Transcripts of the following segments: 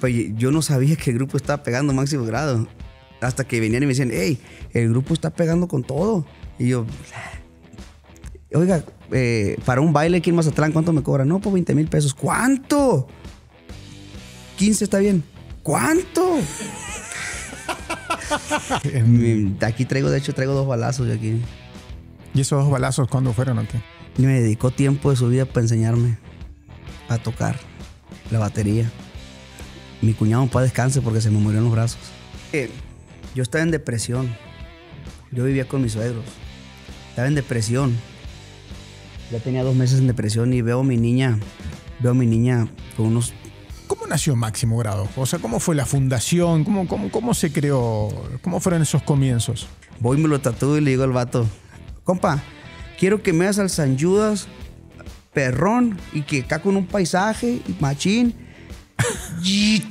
pues yo no sabía que el grupo estaba pegando máximo grado. Hasta que venían y me decían, hey, el grupo está pegando con todo. Y yo, oiga, eh, para un baile aquí en Mazatlán, ¿cuánto me cobran? No, por pues, 20 mil pesos. ¿Cuánto? 15 está bien. ¿Cuánto? aquí traigo, de hecho, traigo dos balazos de aquí. ¿Y esos dos balazos cuándo fueron aquí. Me dedicó tiempo de su vida para enseñarme a tocar la batería mi cuñado un paz descanse porque se me murió en los brazos. Eh, yo estaba en depresión. Yo vivía con mis suegros. Estaba en depresión. Ya tenía dos meses en depresión y veo a mi niña, veo mi niña con unos... ¿Cómo nació Máximo Grado? O sea, ¿cómo fue la fundación? ¿Cómo, cómo, cómo se creó? ¿Cómo fueron esos comienzos? Voy, me lo tatúo y le digo al vato, compa, quiero que me hagas al San Judas perrón y que acá con un paisaje, machín,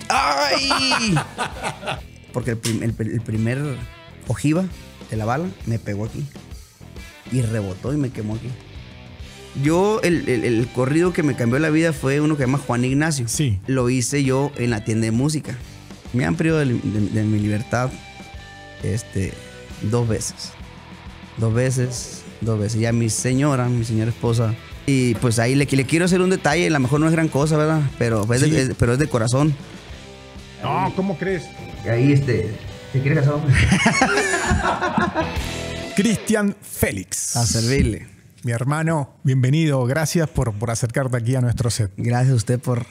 ¡Ay! Porque el, primer ojiva de la bala me pegó aquí. Y rebotó y me quemó aquí. Yo, el, corrido que me cambió la vida fue uno que se llama Juan Ignacio. Sí. Lo hice yo en la tienda de música. Me han privado de, de mi libertad este, dos veces. Dos veces, dos veces. Ya mi señora, mi señora esposa, y pues ahí le, quiero hacer un detalle, a lo mejor no es gran cosa, ¿verdad? Pero, pues, es, de, pero es de corazón. No, ¿cómo crees? Ahí este, se quiere casar. Cristian Félix. A servirle. Mi hermano, bienvenido. Gracias por, por acercarte aquí a nuestro set. Gracias a usted por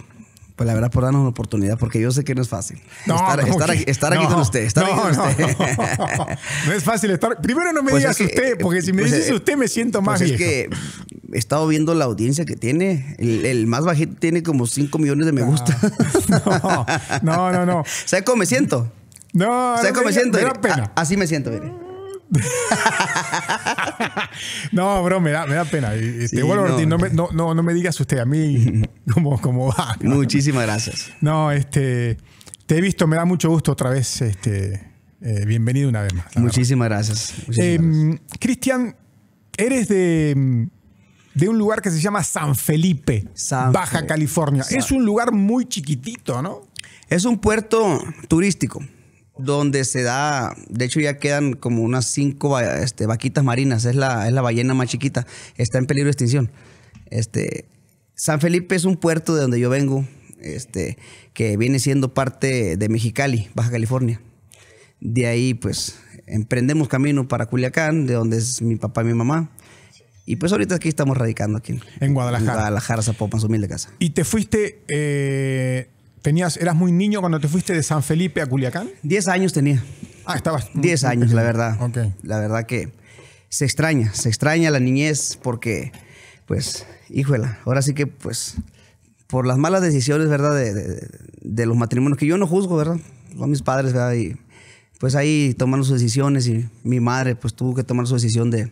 pues la verdad, por darnos una oportunidad, porque yo sé que no es fácil. No, estar, estar, aquí, estar aquí con usted. Estar no, No, no, es fácil estar. Primero no me pues digas usted, eh, porque si me pues, dices eh, usted me siento pues más Es que he estado viendo la audiencia que tiene. El, más bajito tiene como 5 millones de me ah. gusta. No, no, no. no. ¿Sabes cómo me siento? No, ¿Sabes cómo me, siento? pena. así me siento, mire. no, bro, me da, pena. no, me, digas usted a mí cómo, cómo va. Muchísimas gracias. No, este, te he visto, me da mucho gusto otra vez. Este, eh, bienvenido una vez más. Muchísimas em, gracias. Cristian, eres de, un lugar que se llama San Felipe, Baja California. Es un lugar muy chiquitito, ¿no? Es un puerto turístico donde se da, de hecho ya quedan como unas cinco este, vaquitas marinas, es la, es la ballena más chiquita, está en peligro de extinción. Este, San Felipe es un puerto de donde yo vengo, este, que viene siendo parte de Mexicali, Baja California. De ahí pues emprendemos camino para Culiacán, de donde es mi papá y mi mamá. Y pues ahorita aquí estamos radicando aquí. En Guadalajara. En Guadalajara, Zapopan, su humilde casa. Y te fuiste... Eh, tenías, ¿Eras muy niño cuando te fuiste de San Felipe a Culiacán? Diez años tenía. Ah, estabas. Diez años, la verdad. Okay. La verdad que se extraña, se extraña la niñez porque, pues, híjola, ahora sí que, pues, por las malas decisiones, ¿verdad? De, los matrimonios, que yo no juzgo, ¿verdad? Son mis padres, ¿verdad? Y pues ahí tomaron sus decisiones y mi madre, pues, tuvo que tomar su decisión de,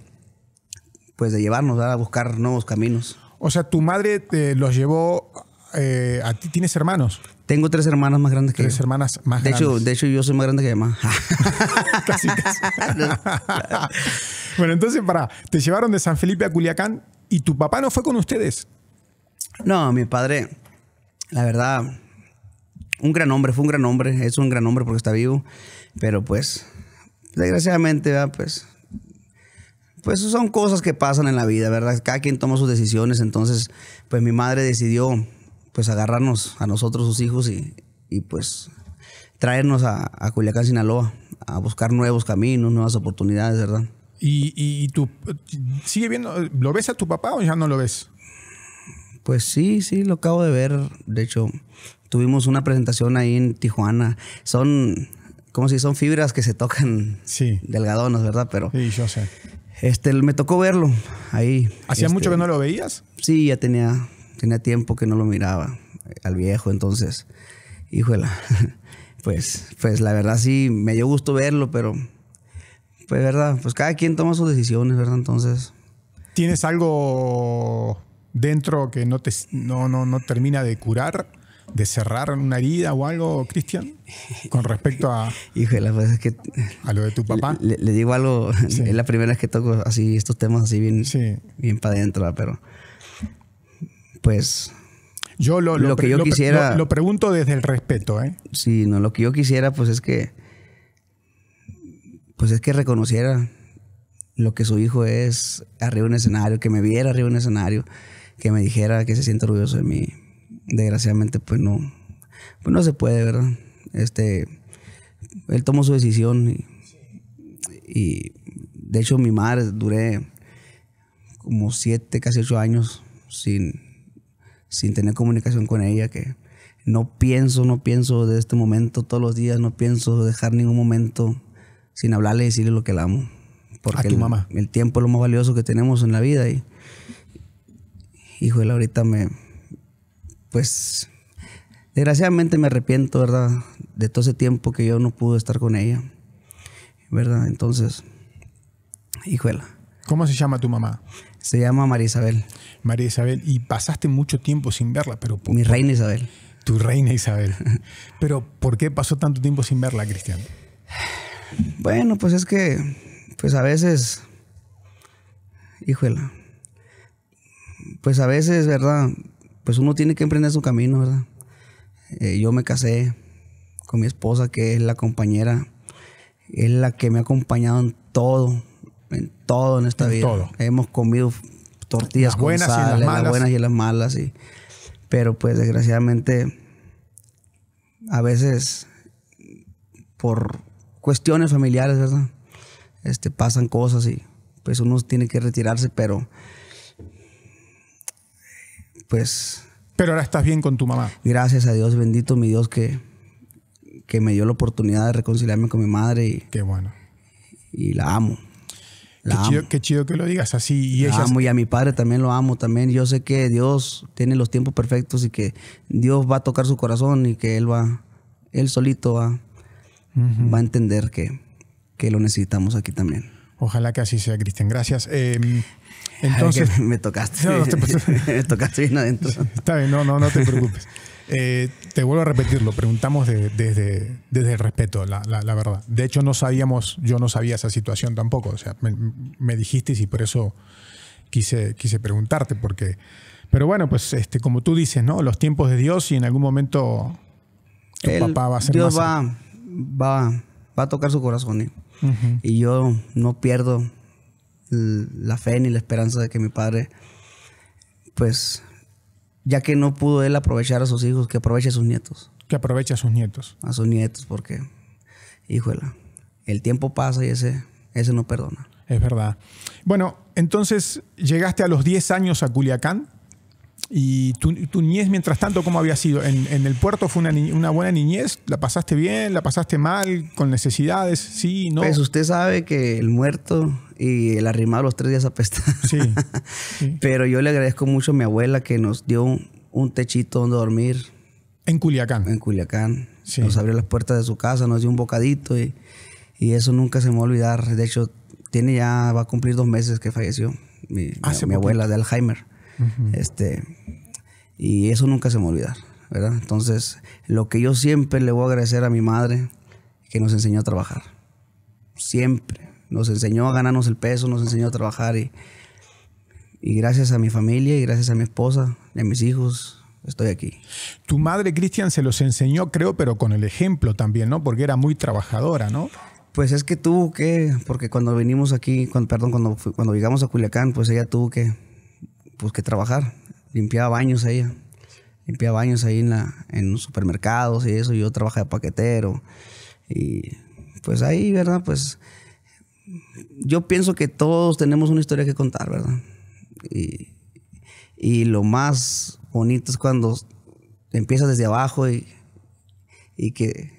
pues, de llevarnos, A buscar nuevos caminos. O sea, tu madre te los llevó eh, a ti, ¿tienes hermanos? Tengo tres hermanas más grandes que tres yo. Tres hermanas más de grandes. Hecho, de hecho, yo soy más grande que mamá. casi, casi. bueno, entonces, para, te llevaron de San Felipe a Culiacán y tu papá no fue con ustedes. No, mi padre, la verdad, un gran hombre, fue un gran hombre, es un gran hombre porque está vivo, pero pues, desgraciadamente, pues pues son cosas que pasan en la vida, ¿verdad? Cada quien toma sus decisiones, entonces pues mi madre decidió pues agarrarnos a nosotros, sus hijos, y, pues traernos a, Culiacán, Sinaloa, a buscar nuevos caminos, nuevas oportunidades, ¿verdad? ¿Y, y, tú sigue viendo, lo ves a tu papá o ya no lo ves? Pues sí, sí, lo acabo de ver. De hecho, tuvimos una presentación ahí en Tijuana. Son, como si son fibras que se tocan delgadonas, ¿verdad? Pero sí, yo sé. Este, me tocó verlo ahí. ¿Hacía mucho este, que no lo veías? Sí, ya tenía Tenía tiempo que no lo miraba eh, al viejo, entonces, híjola, pues, pues la verdad sí, me dio gusto verlo, pero, pues verdad, pues cada quien toma sus decisiones, ¿verdad? Entonces... ¿Tienes algo dentro que no, te, no, no, termina de curar? de cerrar una herida o algo, Cristian? Con respecto a. Híjole, pues es que. A lo de tu papá. Le, digo algo, es la primera vez que toco así estos temas así bien, bien para adentro, pero pues yo lo, lo, que yo quisiera... Lo, pregunto desde el respeto, ¿eh? Sí, no, lo que yo quisiera pues es que... Pues es que reconociera lo que su hijo es arriba de un escenario, que me viera arriba de un escenario, que me dijera que se siente orgulloso de mí. Desgraciadamente pues no, pues no se puede, ¿verdad? Este, él tomó su decisión y, y de hecho mi madre duré como siete, casi ocho años sin sin tener comunicación con ella, que no pienso, no pienso de este momento todos los días, no pienso dejar ningún momento sin hablarle y decirle lo que la amo. Porque el, tiempo es lo más valioso que tenemos en la vida y, híjole, ahorita me, pues, desgraciadamente me arrepiento, ¿verdad? De todo ese tiempo que yo no pude estar con ella, ¿verdad? Entonces, híjole. ¿Cómo se llama tu mamá? Se llama María Isabel. María Isabel, y pasaste mucho tiempo sin verla, pero... Mi reina Isabel. Tu reina Isabel. pero ¿por qué pasó tanto tiempo sin verla, Cristian? Bueno, pues es que, pues a veces, híjole, pues a veces, ¿verdad? Pues uno tiene que emprender su camino, ¿verdad? Eh, yo me casé con mi esposa, que es la compañera, es la que me ha acompañado en todo, todo en esta vida. Hemos comido tortillas buenas y las, malas. buenas y las malas. Y, pero pues desgraciadamente a veces por cuestiones familiares, ¿verdad? Este, pasan cosas y pues uno tiene que retirarse, pero pues... Pero ahora estás bien con tu mamá. Gracias a Dios, bendito mi Dios que, que me dio la oportunidad de reconciliarme con mi madre y... Qué bueno. Y la amo. Qué chido, que lo digas así. Y ella amo y a mi padre también lo amo también. Yo sé que Dios tiene los tiempos perfectos y que Dios va a tocar su corazón y que Él va, Él solito va, va a entender que, que, lo necesitamos aquí también. Ojalá que así sea, Cristian. Gracias. Em, entonces... me tocaste. No, no me tocaste bien adentro. Está bien, no, no, no te preocupes. Eh, te vuelvo a repetir, lo preguntamos desde, desde el respeto, la, la, verdad. De hecho, no sabíamos, yo no sabía esa situación tampoco. O sea, me, dijiste y por eso quise, quise preguntarte, porque. Pero bueno, pues este, como tú dices, ¿no? Los tiempos de Dios y en algún momento el, papá va a ser Dios va, va, a tocar su corazón. ¿eh? Y yo no pierdo la fe ni la esperanza de que mi padre pues ya que no pudo él aprovechar a sus hijos, que aproveche a sus nietos. Que aproveche a sus nietos. A sus nietos, porque, híjole, el tiempo pasa y ese, ese no perdona. Es verdad. Bueno, entonces llegaste a los 10 años a Culiacán. ¿Y tu, niñez, mientras tanto, cómo había sido? ¿En, el puerto fue una, buena niñez? ¿La pasaste bien? ¿La pasaste mal? ¿Con necesidades? ¿Sí? ¿No? Pues usted sabe que el muerto y el arrimado los tres días a Sí, Pero yo le agradezco mucho a mi abuela que nos dio un, techito donde dormir. En Culiacán. En Culiacán. Sí. Nos abrió las puertas de su casa, nos dio un bocadito y, eso nunca se me va a olvidar. De hecho, tiene ya, va a cumplir dos meses que falleció mi, mi, ah, abuela de Alzheimer. este, y eso nunca se me va a olvidar, ¿verdad? Entonces, lo que yo siempre le voy a agradecer a mi madre, que nos enseñó a trabajar. Siempre nos enseñó a ganarnos el peso, nos enseñó a trabajar y, y gracias a mi familia y gracias a mi esposa y a mis hijos, estoy aquí. Tu madre, Cristian, se los enseñó, creo, pero con el ejemplo también, ¿no? Porque era muy trabajadora, ¿no? Pues es que tuvo que, porque cuando venimos aquí, cuando, perdón, cuando, cuando llegamos a Culiacán, pues ella tuvo que, pues que trabajar. Limpiaba baños ella. Limpiaba baños ahí en, la, en los supermercados y eso. Yo trabajaba de paquetero. Y pues ahí, ¿verdad? Pues yo pienso que todos tenemos una historia que contar, ¿verdad? Y, lo más bonito es cuando empiezas desde abajo y, que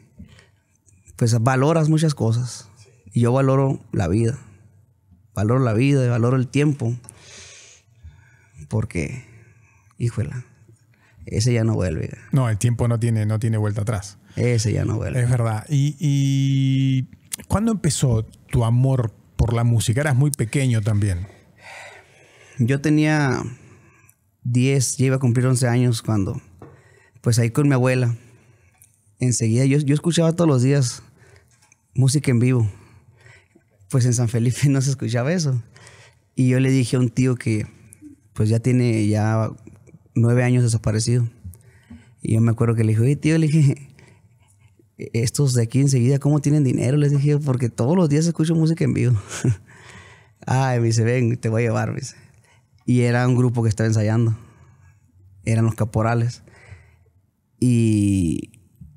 pues valoras muchas cosas. Y yo valoro la vida. Valoro la vida y valoro el tiempo. Porque, híjola, ese ya no vuelve. No, el tiempo no tiene, no tiene vuelta atrás. Ese ya no vuelve. Es verdad. ¿Y, y cuándo empezó? tu amor por la música? Eras muy pequeño también. Yo tenía 10, ya iba a cumplir 11 años cuando, pues ahí con mi abuela, enseguida yo, yo escuchaba todos los días música en vivo. Pues en San Felipe no se escuchaba eso. Y yo le dije a un tío que pues ya tiene ya nueve años desaparecido. Y yo me acuerdo que le dije, oye tío, le dije, e-, estos de aquí enseguida, ¿cómo tienen dinero? Les dije, porque todos los días escucho música en vivo. Ay, me dice, ven, te voy a llevar, Y era un grupo que estaba ensayando. Eran los caporales. Y,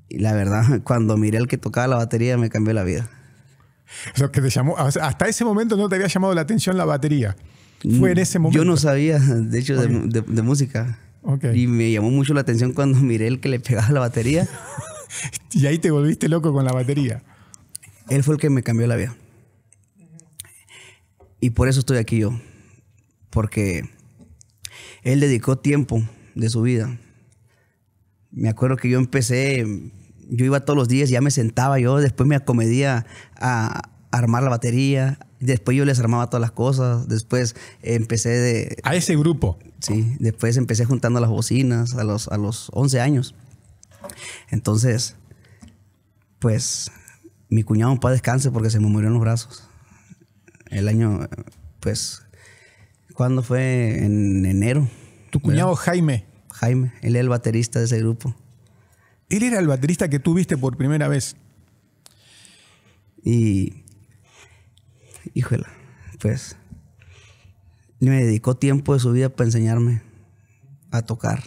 la verdad, cuando miré al que tocaba la batería, me cambió la vida. hasta ese momento no te había llamado la atención la batería. Fue en ese momento. Yo no sabía, de hecho, de, música. Y me llamó mucho la atención cuando miré el que le pegaba la batería. y ahí te volviste loco con la batería. Él fue el que me cambió la vida. Y por eso estoy aquí yo. Porque él dedicó tiempo de su vida. Me acuerdo que yo empecé, yo iba todos los días, ya me sentaba yo, después me acomedía a armar la batería, después yo les armaba todas las cosas, después empecé de... A ese grupo. Sí, después empecé juntando las bocinas a los, a los 11 años. Entonces, pues mi cuñado un descanse porque se me murió en los brazos. El año, pues, ¿cuándo fue? En enero. ¿Tu cuñado Jaime? Jaime, él era el baterista de ese grupo. Él era el baterista que tú viste por primera vez. Y, híjola, pues, me dedicó tiempo de su vida para enseñarme a tocar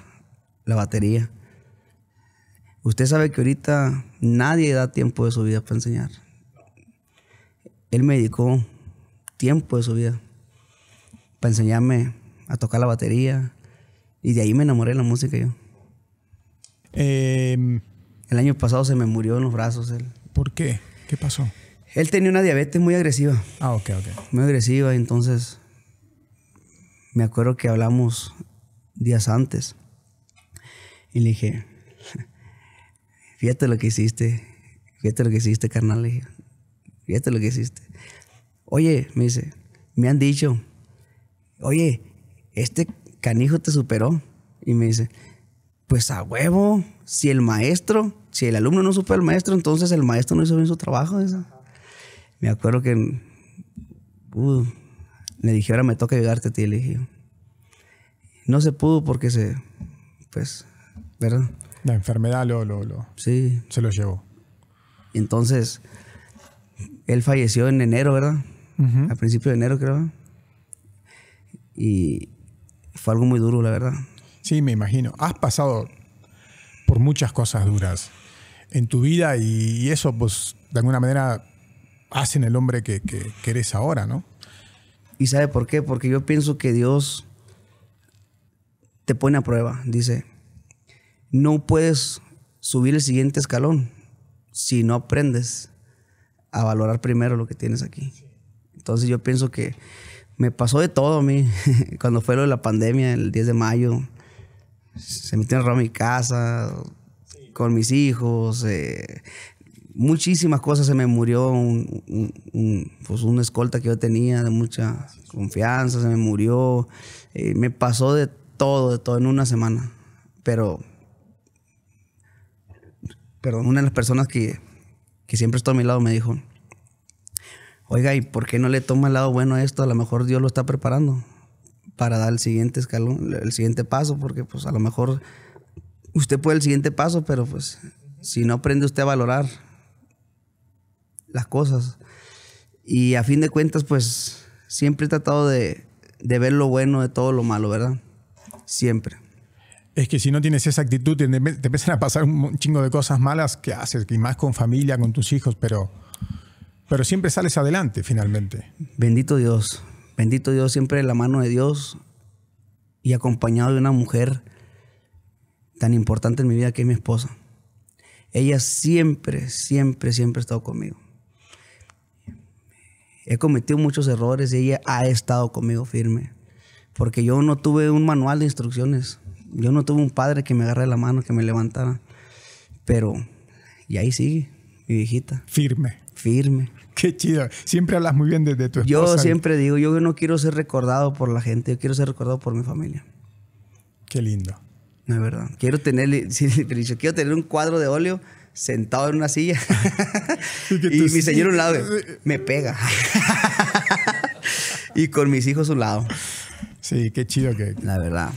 la batería. Usted sabe que ahorita nadie da tiempo de su vida para enseñar. Él me dedicó tiempo de su vida para enseñarme a tocar la batería y de ahí me enamoré de la música yo. Em, el año pasado se me murió en los brazos él. ¿Por qué? ¿Qué pasó? Él tenía una diabetes muy agresiva. Ah, ok, ok. Muy agresiva, entonces me acuerdo que hablamos días antes y le dije, fíjate lo que hiciste, fíjate lo que hiciste, carnal, fíjate lo que hiciste. Oye, me dice, me han dicho, oye, este canijo te superó. Y me dice, pues a huevo, si el maestro, si el alumno no supera al maestro, entonces el maestro no hizo bien su trabajo. Me acuerdo que uh, le dije, ahora me toca ayudarte a ti, le No se pudo porque se, pues, ¿verdad? La enfermedad lo, lo, lo, sí. se lo llevó. Entonces, él falleció en enero, ¿verdad? A principio de enero, creo. Y fue algo muy duro, la verdad. Sí, me imagino. Has pasado por muchas cosas duras en tu vida y, eso, pues, de alguna manera, hacen el hombre que, que, que eres ahora, ¿no? ¿Y sabe por qué? Porque yo pienso que Dios te pone a prueba, dice no puedes subir el siguiente escalón si no aprendes a valorar primero lo que tienes aquí. Entonces yo pienso que me pasó de todo a mí. Cuando fue lo de la pandemia, el 10 de mayo, se me en mi casa, con mis hijos, eh, muchísimas cosas. Se me murió pues, un, escolta que yo tenía de mucha confianza, se me murió. Eh, me pasó de todo, de todo en una semana. Pero perdón, una de las personas que, siempre está a mi lado me dijo, oiga, ¿y por qué no le toma el lado bueno a esto? A lo mejor Dios lo está preparando para dar el siguiente escalón, el siguiente paso, porque pues a lo mejor usted puede el siguiente paso, pero pues si no aprende usted a valorar las cosas. Y a fin de cuentas, pues siempre he tratado de, de ver lo bueno de todo lo malo, ¿verdad? Siempre es que si no tienes esa actitud, te, empiezan a pasar un chingo de cosas malas que haces, y más con familia, con tus hijos, pero, pero siempre sales adelante finalmente. Bendito Dios, bendito Dios, siempre de la mano de Dios y acompañado de una mujer tan importante en mi vida que es mi esposa. Ella siempre, siempre, siempre ha estado conmigo. He cometido muchos errores y ella ha estado conmigo firme. Porque yo no tuve un manual de instrucciones yo no tuve un padre que me agarre la mano, que me levantara. Pero, y ahí sigue, mi viejita. Firme. Firme. Qué chido. Siempre hablas muy bien de, tu esposa. Yo siempre digo, yo no quiero ser recordado por la gente, yo quiero ser recordado por mi familia. Qué lindo. No es verdad. Quiero tener, quiero tener un cuadro de óleo sentado en una silla y, mi señor a un lado me pega. y con mis hijos a un lado. Sí, qué chido que... La verdad.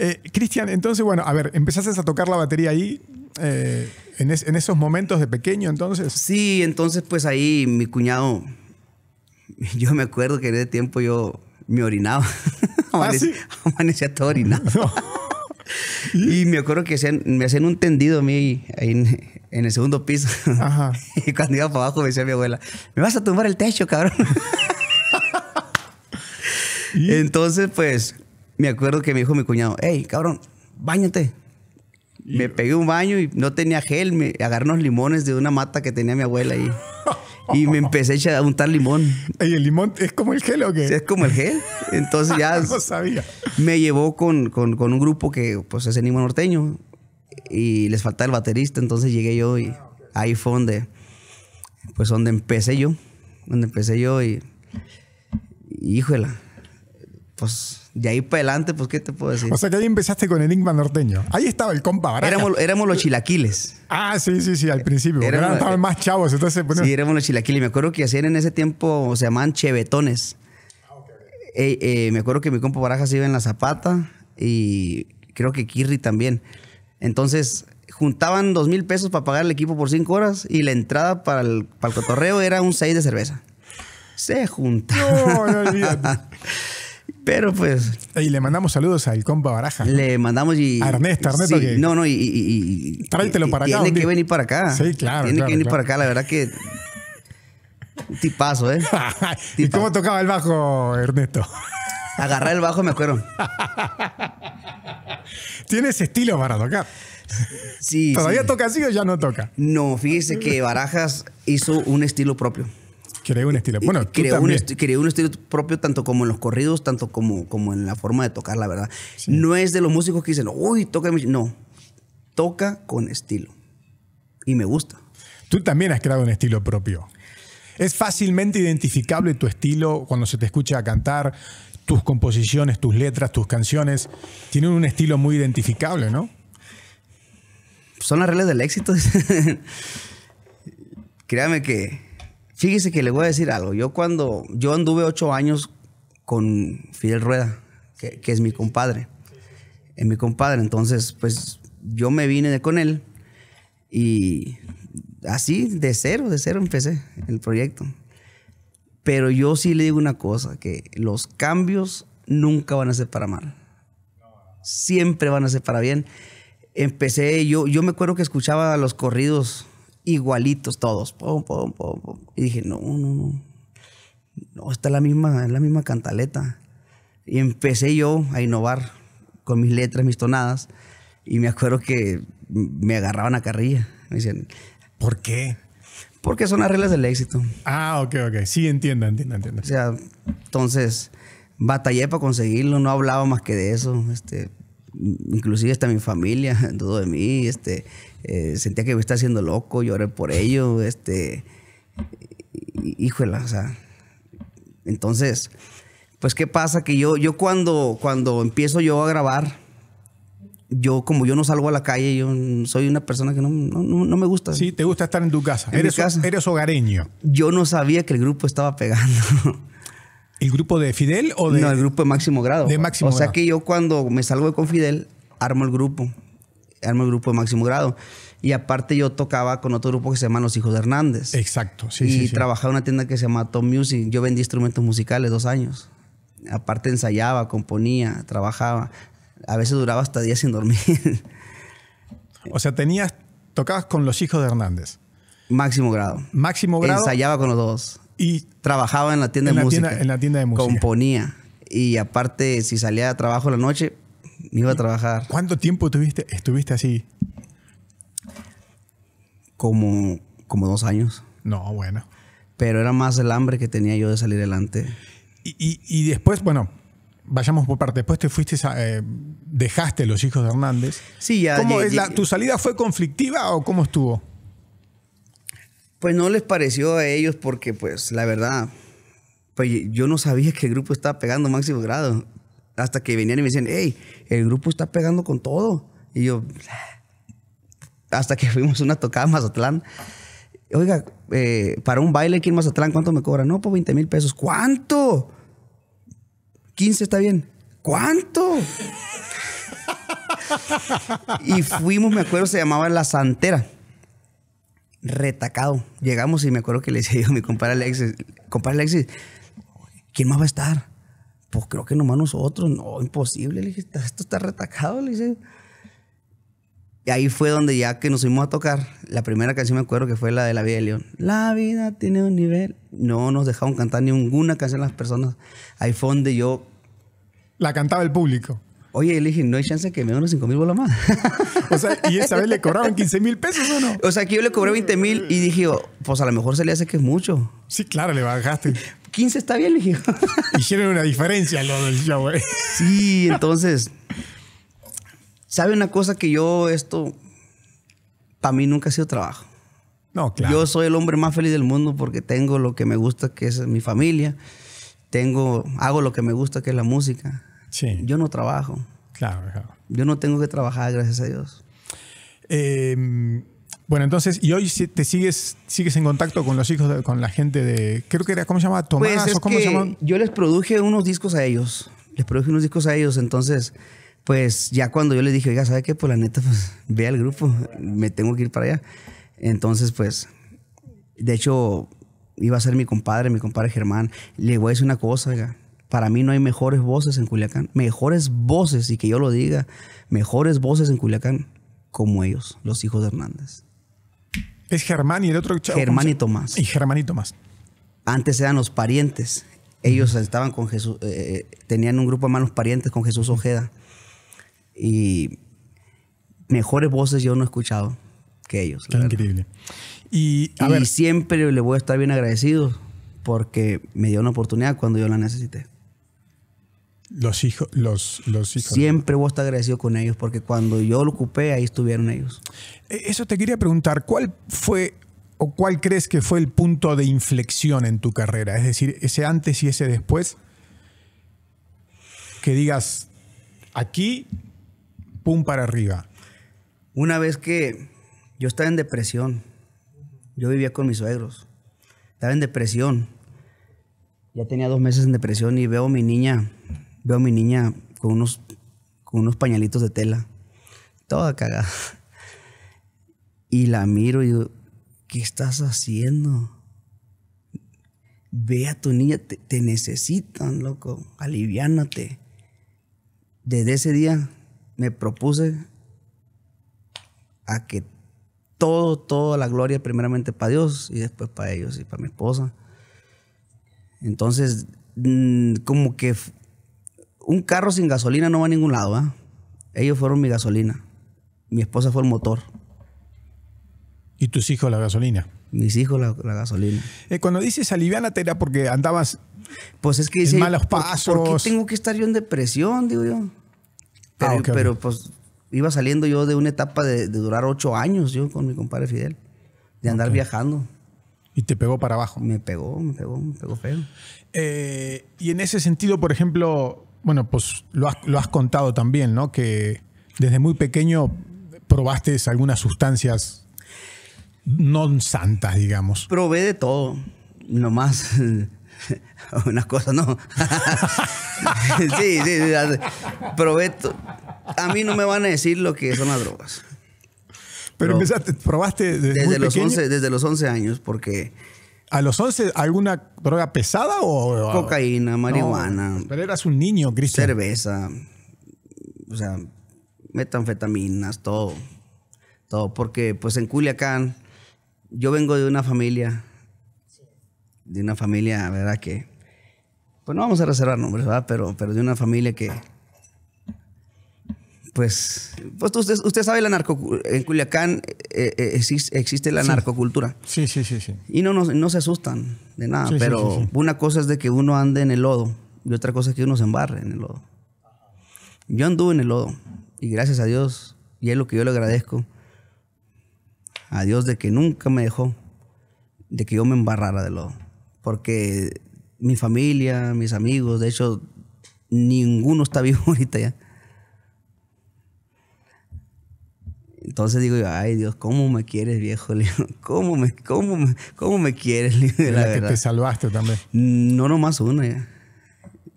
Eh, Cristian, entonces, bueno, a ver, empezaste a tocar la batería ahí. Eh, en, esos momentos de pequeño, entonces. Sí, entonces, pues ahí mi cuñado. Yo me acuerdo que en ese tiempo yo me orinaba. Ah, amanecía, todo orinado. ¿Y? me acuerdo que me hacían un tendido a mí en, el segundo piso. y cuando iba para abajo me decía mi abuela, me vas a tumbar el techo, cabrón. Entonces, pues, me acuerdo que me dijo mi cuñado, hey, cabrón, bañate. Me pegué un baño y no tenía gel, me agarré unos limones de una mata que tenía mi abuela ahí. Y me empecé a untar limón. ¿Y el limón es como el gel o qué? Es como el gel. Entonces ya. no sabía. Me llevó con, un grupo que pues es Enigma Norteño. Y les faltaba el baterista. Entonces llegué yo y ahí fue donde. Pues donde empecé yo. Donde empecé yo y. y Pues y ahí para adelante, pues, ¿qué te puedo decir? O sea, que ahí empezaste con Enigma Norteño. Ahí estaba el compa Baraja. Éramos, los chilaquiles. Ah, sí, sí, sí, al principio. Éramos, estaban más chavos, entonces... Pues, sí, éramos los chilaquiles. Me acuerdo que hacían en ese tiempo, se llamaban chevetones. Ah, eh, eh, me acuerdo que mi compa Baraja se iba en La Zapata y creo que Kirri también. Entonces, juntaban dos mil pesos para pagar el equipo por cinco horas y la entrada para el, para cotorreo era un 6 de cerveza. Se juntaban. No, no Pero pues. Y le mandamos saludos al compa Baraja. Le mandamos y. Ernesto, Ernesto. Sí, no, no, y. y, y para acá. Tiene que venir para acá. Sí, claro. Tiene que venir para acá, la verdad que. Un tipazo, ¿eh? ¿Y cómo tocaba el bajo, Ernesto? Agarrar el bajo, me acuerdo. Tienes estilo para tocar. Sí. ¿Todavía toca así o ya no toca? No, fíjese que Barajas hizo un estilo propio. Creé un eh, estilo. Eh, bueno, eh, Un estilo propio tanto como en los corridos, tanto como, como en la forma de tocar, la verdad. No es de los músicos que dicen, uy, toca... No, toca con estilo. Y me gusta. Tú también has creado un estilo propio. ¿Es fácilmente identificable tu estilo cuando se te escucha cantar? Tus composiciones, tus letras, tus canciones tienen un estilo muy identificable, ¿no? Son las reglas del éxito. Créame que Fíjese que le voy a decir algo. Yo cuando, yo anduve ocho años con Fidel Rueda, que, es mi compadre. Es mi compadre. Entonces, pues yo me vine de con él y así, de cero, de cero empecé el proyecto. Pero yo sí le digo una cosa, que los cambios nunca van a ser para mal. Siempre van a ser para bien. Empecé, yo, yo me acuerdo que escuchaba los corridos igualitos todos. y dije, no, no, no. No, está la misma, es la misma cantaleta. Y empecé yo a innovar con mis letras, mis tonadas. Y me acuerdo que me agarraban a carrilla. Me decían, ¿por qué? Porque son las reglas del éxito. Ah, ok, ok. Sí, entiendo, entiendo, entiendo. O sea, entonces batallé para conseguirlo, no hablaba más que de eso. Este, inclusive hasta mi familia todo de mí. Este, eh, sentía que me estaba haciendo loco, lloré por ello, este, híjola, o sea, entonces, pues qué pasa que yo, yo cuando, cuando empiezo yo a grabar, yo como yo no salgo a la calle, yo soy una persona que no, no, no me gusta. Sí, te gusta estar en tu casa. eres, eres hogareño. Yo no sabía que el grupo estaba pegando. ¿El grupo de Fidel o de.? No, el grupo de máximo grado. De máximo O sea que yo cuando me salgo con Fidel, armo el grupo. Era el grupo de máximo grado. Y aparte yo tocaba con otro grupo que se llama Los Hijos de Hernández. Exacto, sí. Y sí, trabajaba en una tienda que se llama Tom Music. Yo vendí instrumentos musicales dos años. Aparte ensayaba, componía, trabajaba. A veces duraba hasta días sin dormir. o sea, tenías, tocabas con Los Hijos de Hernández. Máximo grado. Máximo grado. Ensayaba con los dos. Y trabajaba en la tienda de música. en la tienda de música. Componía. Y aparte, si salía de trabajo la noche, iba a trabajar. ¿Cuánto tiempo estuviste así? Como, como dos años. No, bueno. Pero era más el hambre que tenía yo de salir adelante. Y, después, bueno, vayamos por parte. Después te fuiste, eh, dejaste los hijos de Hernández. Sí, ya. ¿Cómo es la, ¿Tu salida fue conflictiva o cómo estuvo? Pues no les pareció a ellos porque, pues, la verdad, pues yo no sabía que el grupo estaba pegando máximo grado. Hasta que venían y me decían, hey, el grupo está pegando con todo. Y yo, hasta que fuimos una tocada en Mazatlán. Oiga, eh, para un baile aquí en Mazatlán, ¿cuánto me cobra No, por pues 20 mil pesos. ¿Cuánto? 15 está bien. ¿Cuánto? y fuimos, me acuerdo, se llamaba La Santera. Retacado. Llegamos y me acuerdo que le decía a mi compadre Alexis, compadre Alexis, ¿quién más va a estar? Pues creo que nomás nosotros, no, imposible, le dije, esto está retacado, le dije. Y ahí fue donde ya que nos fuimos a tocar, la primera canción me acuerdo que fue la de La Vida de León. La vida tiene un nivel. No nos dejaron cantar ninguna canción las personas. Ahí fue donde yo... La cantaba el público. Oye, le dije, no hay chance que me den unos 5 mil bolas más. o sea, ¿y esa vez le cobraban 15 mil pesos o no? O sea, que yo le cobré 20 mil y dije, oh, pues a lo mejor se le hace que es mucho. Sí, claro, le bajaste. 15 está bien, le dije. Hicieron una diferencia lo del show, eh. Sí, entonces. ¿Sabe una cosa que yo, esto, para mí nunca ha sido trabajo? No, claro. Yo soy el hombre más feliz del mundo porque tengo lo que me gusta, que es mi familia. Tengo, hago lo que me gusta, que es la música. Sí. Yo no trabajo. Claro, claro. Yo no tengo que trabajar, gracias a Dios. Eh, bueno, entonces, ¿y hoy te sigues, sigues en contacto con los hijos, con la gente de, creo que era, ¿cómo se llama? Pues Tomás o cómo se Yo les produje unos discos a ellos, les produje unos discos a ellos, entonces, pues ya cuando yo les dije, oiga, ¿sabe qué? Pues la neta, pues ve al grupo, me tengo que ir para allá. Entonces, pues, de hecho, iba a ser mi compadre, mi compadre Germán, le voy a decir una cosa, oiga, para mí no hay mejores voces en Culiacán, mejores voces, y que yo lo diga, mejores voces en Culiacán como ellos, los hijos de Hernández. Es Germán y el otro chavo. Germán y Tomás. Y Germán y Tomás. Antes eran los parientes. Ellos estaban con Jesús, eh, tenían un grupo de manos parientes con Jesús Ojeda. Y mejores voces yo no he escuchado que ellos. increíble. Y, siempre le voy a estar bien agradecido porque me dio una oportunidad cuando yo la necesité. Los hijos, los, hijos. Siempre vos estás agradecido con ellos porque cuando yo lo ocupé, ahí estuvieron ellos. E, eso te quería preguntar, ¿cuál fue o cuál crees que fue el punto de inflexión en tu carrera? Es decir, ese antes y ese después. Que digas, aquí, pum para arriba. Una vez que yo estaba en depresión, yo vivía con mis suegros, estaba en depresión. Ya tenía dos meses en depresión y veo a mi niña veo a mi niña con unos, con unos pañalitos de tela, toda cagada. Y la miro y digo, ¿qué estás haciendo? Ve a tu niña, te, necesitan, loco, aliviánate. Desde ese día me propuse a que todo, toda la gloria primeramente para Dios y después para ellos y para mi esposa. Entonces, mm, como que un carro sin gasolina no va a ningún lado, ¿ah? Ellos fueron mi gasolina. Mi esposa fue el motor. ¿Y tus hijos la gasolina? Mis hijos la, gasolina. Eh, cuando dices la era porque andabas pues es que malos pasos. ¿por, qué tengo que estar yo en depresión? Digo yo. Pero, ah, pues iba saliendo yo de una etapa de, durar ocho años yo con mi compadre Fidel, de andar viajando. Y te pegó para abajo. Me pegó, me pegó, me pegó feo. Eh, y en ese sentido, por ejemplo, bueno, pues lo has, contado también, ¿no? Que desde muy pequeño probaste algunas sustancias no santas, digamos. Probé de todo, nomás unas cosas no. sí, sí, sí, probé. A mí no me van a decir lo que son las drogas. Pero, empezaste, probaste desde, los pequeño? desde los 11 años, porque ¿A los 11 alguna droga pesada o...? Cocaína, marihuana. pero eras un niño, gris. Cerveza, o sea, metanfetaminas, todo. Todo, porque pues en Culiacán yo vengo de una familia, de una familia, ¿verdad? Que, pues no vamos a reservar nombres, ¿verdad? Pero, pero de una familia que pues, pues usted, sabe la narco en Culiacán eh, eh, existe, la narcocultura. Sí, sí, sí, sí. Y no, se asustan de nada, pero una cosa es de que uno ande en el lodo y otra cosa es que uno se embarre en el lodo. Yo anduve en el lodo y gracias a Dios, y es lo que yo le agradezco, a Dios de que nunca me dejó de que yo me embarrara de lodo, porque mi familia, mis amigos, de hecho, ninguno está vivo ahorita ya Entonces digo yo, ay Dios, ¿cómo me quieres, viejo? ¿cómo me, cómo cómo me quieres? que te salvaste también. No no nomás una,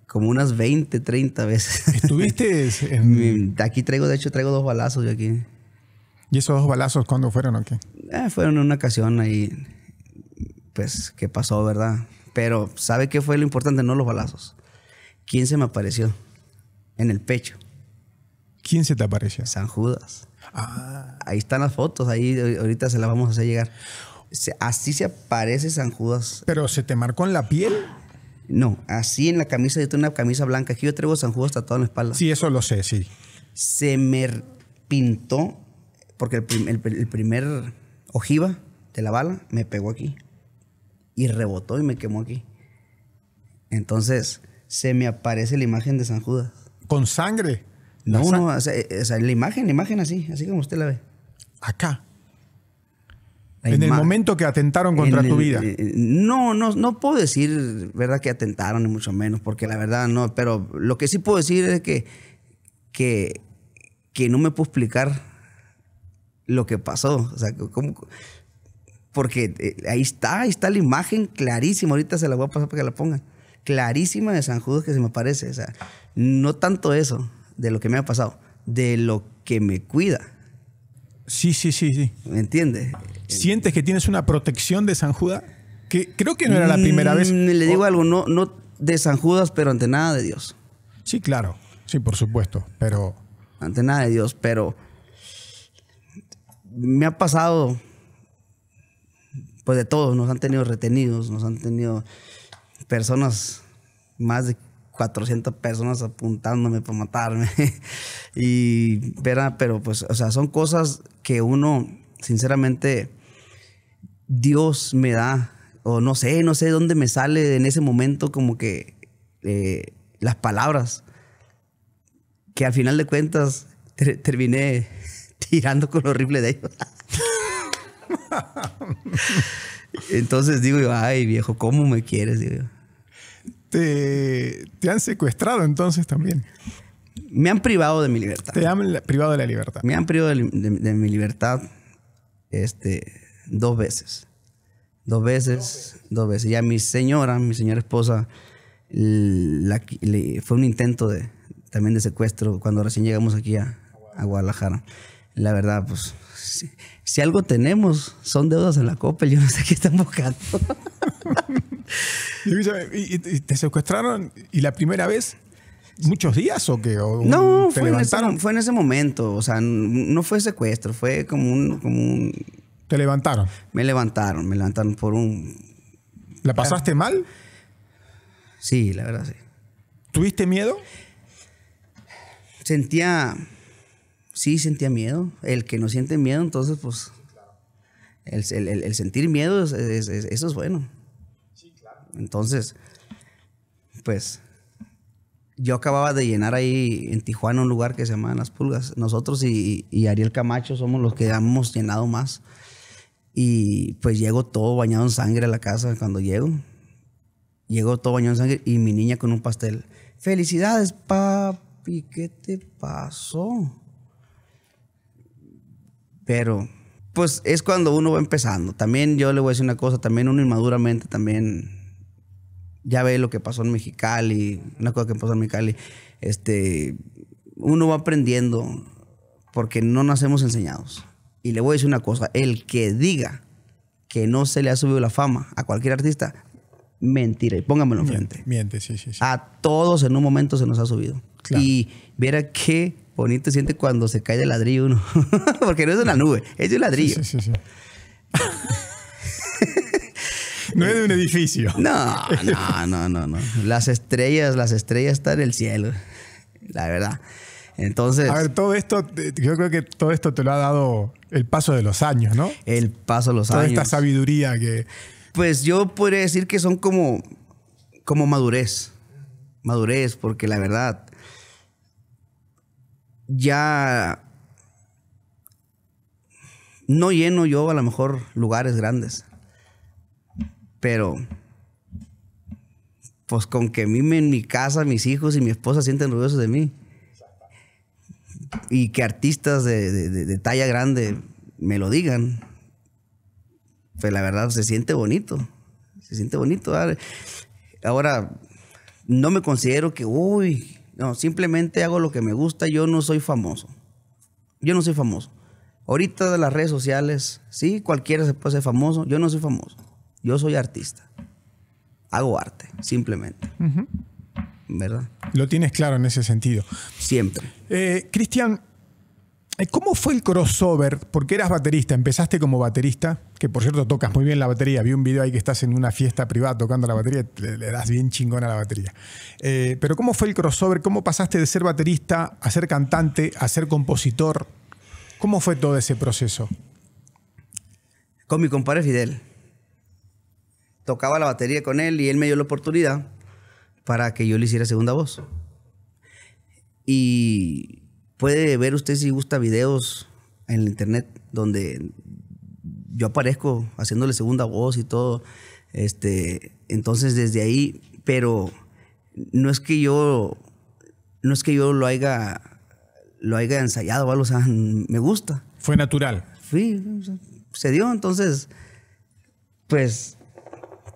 como unas 20, 30 veces. ¿Estuviste en... Aquí traigo, de hecho, traigo dos balazos yo aquí. ¿Y esos dos balazos cuándo fueron aquí? qué? Ah, fueron en una ocasión ahí, pues, ¿qué pasó, ¿verdad? Pero, ¿sabe qué fue lo importante? No los balazos. ¿Quién se me apareció? En el pecho. ¿Quién se te apareció? San Judas. Ah. Ahí están las fotos, ahí eh, ahorita se las vamos a hacer llegar. Así se aparece San Judas. ¿Pero se te marcó en la piel? No, así en la camisa, yo tengo una camisa blanca, aquí yo traigo San Judas tatuado en la espalda. Sí, eso lo sé, sí. Se me pintó, porque el primer ojiva de la bala me pegó aquí y rebotó y me quemó aquí. Entonces se me aparece la imagen de San Judas. ¿Con sangre? No, no, o eh, la imagen, la imagen así, así como usted la ve. Acá. en el momento que atentaron contra tu vida. Eh, eh, no, no, no puedo decir, ¿verdad? Que atentaron, ni mucho menos, porque la verdad no, pero lo que sí puedo decir es que, que, que no me puedo explicar lo que pasó. O sea, porque ahí está, ahí está la imagen clarísima. Ahorita se la voy a pasar para que la pongan. Clarísima de San Judas que se me parece. O no tanto eso de lo que me ha pasado, de lo que me cuida. Sí, sí, sí, sí. ¿Me entiendes? ¿Sientes que tienes una protección de San Judas? Que creo que no era la mm, primera vez. Le digo algo, no, no de San Judas, pero ante nada de Dios. Sí, claro. Sí, por supuesto, pero... Ante nada de Dios, pero... Me ha pasado... Pues de todos, nos han tenido retenidos, nos han tenido personas más de 400 personas apuntándome para matarme. y, pero, pero pues, o sea, son cosas que uno, sinceramente, Dios me da, o no sé, no sé dónde me sale en ese momento como que eh, las palabras, que al final de cuentas terminé tirando con lo horrible de ellos. Entonces digo ay viejo, ¿cómo me quieres? Digo te, este, te han secuestrado entonces también. Me han privado de mi libertad. Te han privado de la libertad. Me han privado de, mi libertad este, dos veces. Dos veces, dos veces. Y a mi señora, mi señora esposa, fue un intento de, también de secuestro cuando recién llegamos aquí a Guadalajara. La verdad, pues si, algo tenemos, son deudas en la copa. Yo no sé qué están buscando. y, te secuestraron y la primera vez. ¿Muchos días o qué? no, fue en, ese, fue en, ese, momento. O sea, no fue secuestro, fue como un, como un... ¿Te levantaron? Me levantaron, me levantaron por un... ¿La pasaste mal? Sí, la verdad sí. ¿Tuviste miedo? Sentía, sí sentía miedo. El que no siente miedo, entonces, pues, el, el, el sentir miedo, es, es, es, eso es bueno. Entonces, pues, yo acababa de llenar ahí en Tijuana un lugar que se llama Las Pulgas. Nosotros y, y Ariel Camacho somos los que hemos llenado más. Y pues llego todo bañado en sangre a la casa cuando llego. Llego todo bañado en sangre y mi niña con un pastel. Felicidades, papi, ¿qué te pasó? Pero, pues es cuando uno va empezando. También yo le voy a decir una cosa, también uno inmaduramente también ya ve lo que pasó en Mexicali, una cosa que pasó en Mexicali. Este, uno va aprendiendo porque no nacemos enseñados. Y le voy a decir una cosa, el que diga que no se le ha subido la fama a cualquier artista, mentira, y póngamelo enfrente. Miente, sí, sí, sí, A todos en un momento se nos ha subido. Claro. Y viera qué bonito siente cuando se cae el ladrillo uno. Porque no es una nube, es de un ladrillo. no es de un edificio. No, no, no, no, no. Las estrellas, las estrellas están en el cielo. La verdad. Entonces. A ver, todo esto, eh, yo creo que todo esto te lo ha dado el paso de los años, ¿no? El paso de los años. Toda esta sabiduría que. Pues yo podría decir que son como, como madurez. Madurez, porque la verdad, ya no lleno yo a lo mejor lugares grandes, pero pues con que mí en mi casa, mis hijos y mi esposa sienten orgullosos de mí. Y que artistas de, talla grande me lo digan, pues la verdad se siente bonito. Se siente bonito. Ah, ahora, no me considero que, uy, no, simplemente hago lo que me gusta, yo no soy famoso. Yo no soy famoso. Ahorita de las redes sociales, sí, cualquiera se puede ser famoso, yo no soy famoso. Yo soy artista. Hago arte, simplemente. ¿Verdad? Lo tienes claro en ese sentido. Siempre. Eh, Cristian, eh, ¿cómo fue el crossover? Porque eras baterista, empezaste como baterista que por cierto tocas muy bien la batería. Vi un video ahí que estás en una fiesta privada tocando la batería, le, das bien chingón a la batería. Eh, pero ¿cómo fue el crossover? ¿Cómo pasaste de ser baterista a ser cantante, a ser compositor? ¿Cómo fue todo ese proceso? Con mi compadre Fidel. Tocaba la batería con él y él me dio la oportunidad para que yo le hiciera segunda voz. Y puede ver usted si gusta videos en el internet donde yo aparezco haciéndole segunda voz y todo. Este, entonces desde ahí, pero no es que yo, no es que yo lo haya, lo ensayado o o sea, me gusta. Fue natural. Sí, se dio, entonces, pues,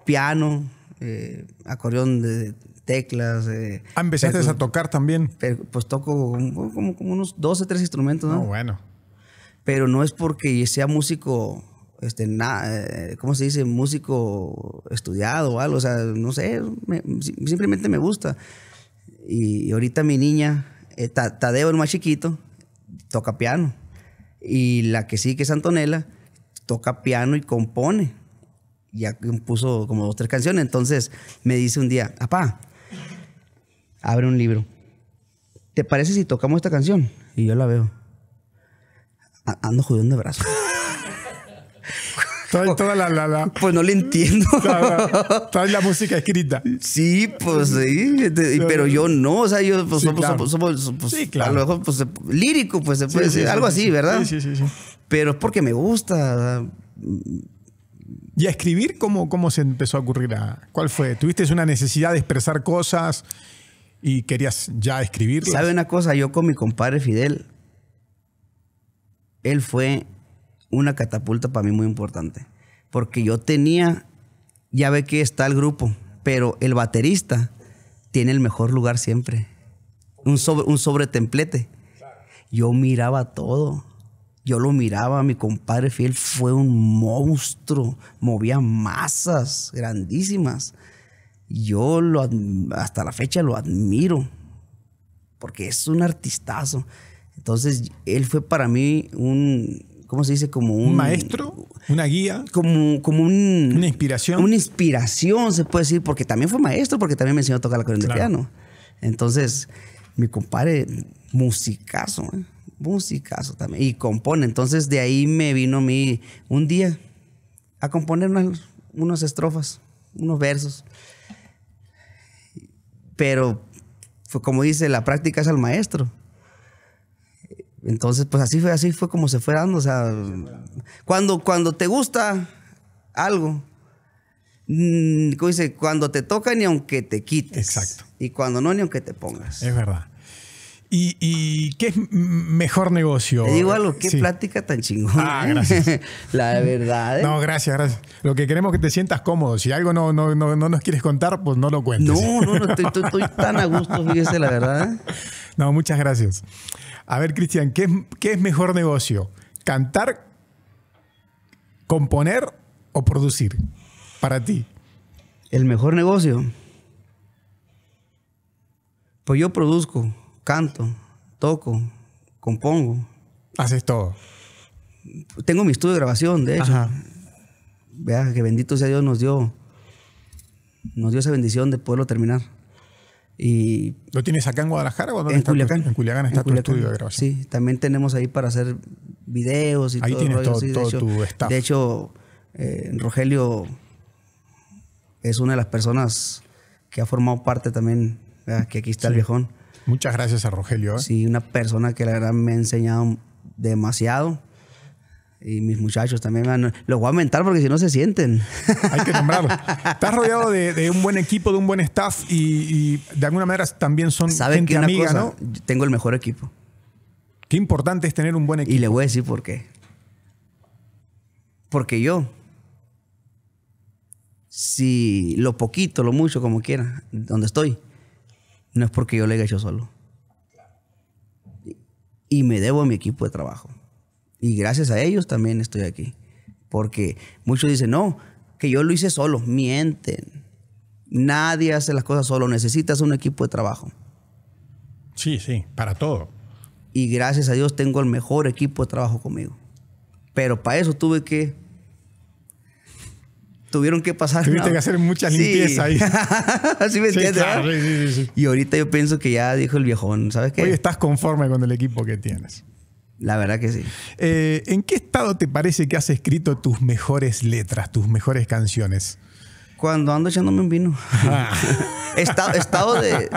piano, eh, acordeón de teclas. Eh, ah, ¿Empezaste a tocar también? pues toco como, como, unos 12, 13 instrumentos, ¿no? bueno. Pero no es porque sea músico este, na, eh, ¿cómo se dice? Músico estudiado o algo, o sea, no sé, simplemente me gusta. Y, ahorita mi niña, eh, Tadeo, el más chiquito, toca piano. Y la que sí, que es Antonella, toca piano y compone. Ya puso como dos, tres canciones. Entonces me dice un día, papá, abre un libro. ¿Te parece si tocamos esta canción? Y yo la veo. ando jodiendo de brazos pues no le entiendo. Toda, la música escrita. Sí, pues sí. Pero yo no, o sea, yo somos, lírico, pues se puede decir, algo así, ¿verdad? Sí, sí, sí, Pero es porque me gusta. ¿Y a escribir cómo, cómo se empezó a ocurrir? A, ah, ¿Cuál fue? ¿Tuviste una necesidad de expresar cosas y querías ya escribir? ¿Sabe una cosa? Yo con mi compadre Fidel, él fue una catapulta para mí muy importante. Porque yo tenía, ya ve que está el grupo, pero el baterista tiene el mejor lugar siempre. Un sobre, un sobre Yo miraba todo. Yo lo miraba, mi compadre Fiel fue un monstruo, movía masas grandísimas. Yo lo hasta la fecha lo admiro, porque es un artistazo. Entonces, él fue para mí un, ¿cómo se dice? Como un, maestro, una guía, como, como un, una inspiración. Una inspiración, se puede decir, porque también fue maestro, porque también me enseñó a tocar la corriente de piano. Entonces, mi compadre, musicazo, ¿eh? musicazo también, y compone. Entonces, de ahí me vino mi, un día a componer unas, estrofas, unos versos. Pero, fue como dice, la práctica es al maestro. Entonces, pues así fue, así fue como se fue dando. O sea, cuando, cuando te gusta algo, mm, como dice, cuando te toca ni aunque te quites. Exacto. Y cuando no, ni aunque te pongas. Es verdad. ¿Y, qué es mejor negocio? Te digo algo, qué plática tan chingona. Ah, gracias. La verdad. ¿eh? No, gracias, gracias. Lo que queremos es que te sientas cómodo. Si algo no, no, nos quieres contar, pues no lo cuentes. No, no, no estoy, tan a gusto, fíjese, la verdad. ¿eh? No, muchas gracias. A ver, Cristian, ¿qué, ¿qué es mejor negocio? ¿Cantar, componer o producir? Para ti. El mejor negocio. Pues yo produzco canto, toco, compongo. Haces todo. Tengo mi estudio de grabación, de hecho. Vea que bendito sea Dios nos dio, nos dio esa bendición de poderlo terminar. Y ¿Lo tienes acá en Guadalajara o en Culiacán? en Culiacán está tu estudio de grabación. Sí, también tenemos ahí para hacer videos y todo. Ahí tienes todo, hecho, tu staff. De hecho, eh, Rogelio es una de las personas que ha formado parte también, que aquí está el viejón. Muchas gracias a Rogelio. ¿eh? Sí, una persona que la me ha enseñado demasiado. Y mis muchachos también han. los voy a aumentar porque si no se sienten. Hay que nombrarlo Estás rodeado de, un buen equipo, de un buen staff y, de alguna manera también son saben que amiga, ¿no? Tengo el mejor equipo. Qué importante es tener un buen equipo. Y le voy a decir por qué. Porque yo, si lo poquito, lo mucho, como quiera, donde estoy, no es porque yo lo haya hecho solo. Y me debo a mi equipo de trabajo. Y gracias a ellos también estoy aquí. Porque muchos dicen, no, que yo lo hice solo. Mienten. Nadie hace las cosas solo. Necesitas un equipo de trabajo. Sí, sí, para todo. Y gracias a Dios tengo el mejor equipo de trabajo conmigo. Pero para eso tuve que tuvieron que pasar. Tuviste que hacer mucha limpieza ahí. Así me entiendes. y ahorita yo pienso que ya dijo el viejón, ¿sabes qué? Hoy estás conforme con el equipo que tienes. La verdad que sí. Eh, ¿En qué estado te parece que has escrito tus mejores letras, tus mejores canciones? Cuando ando echándome un vino. Estado, estado de.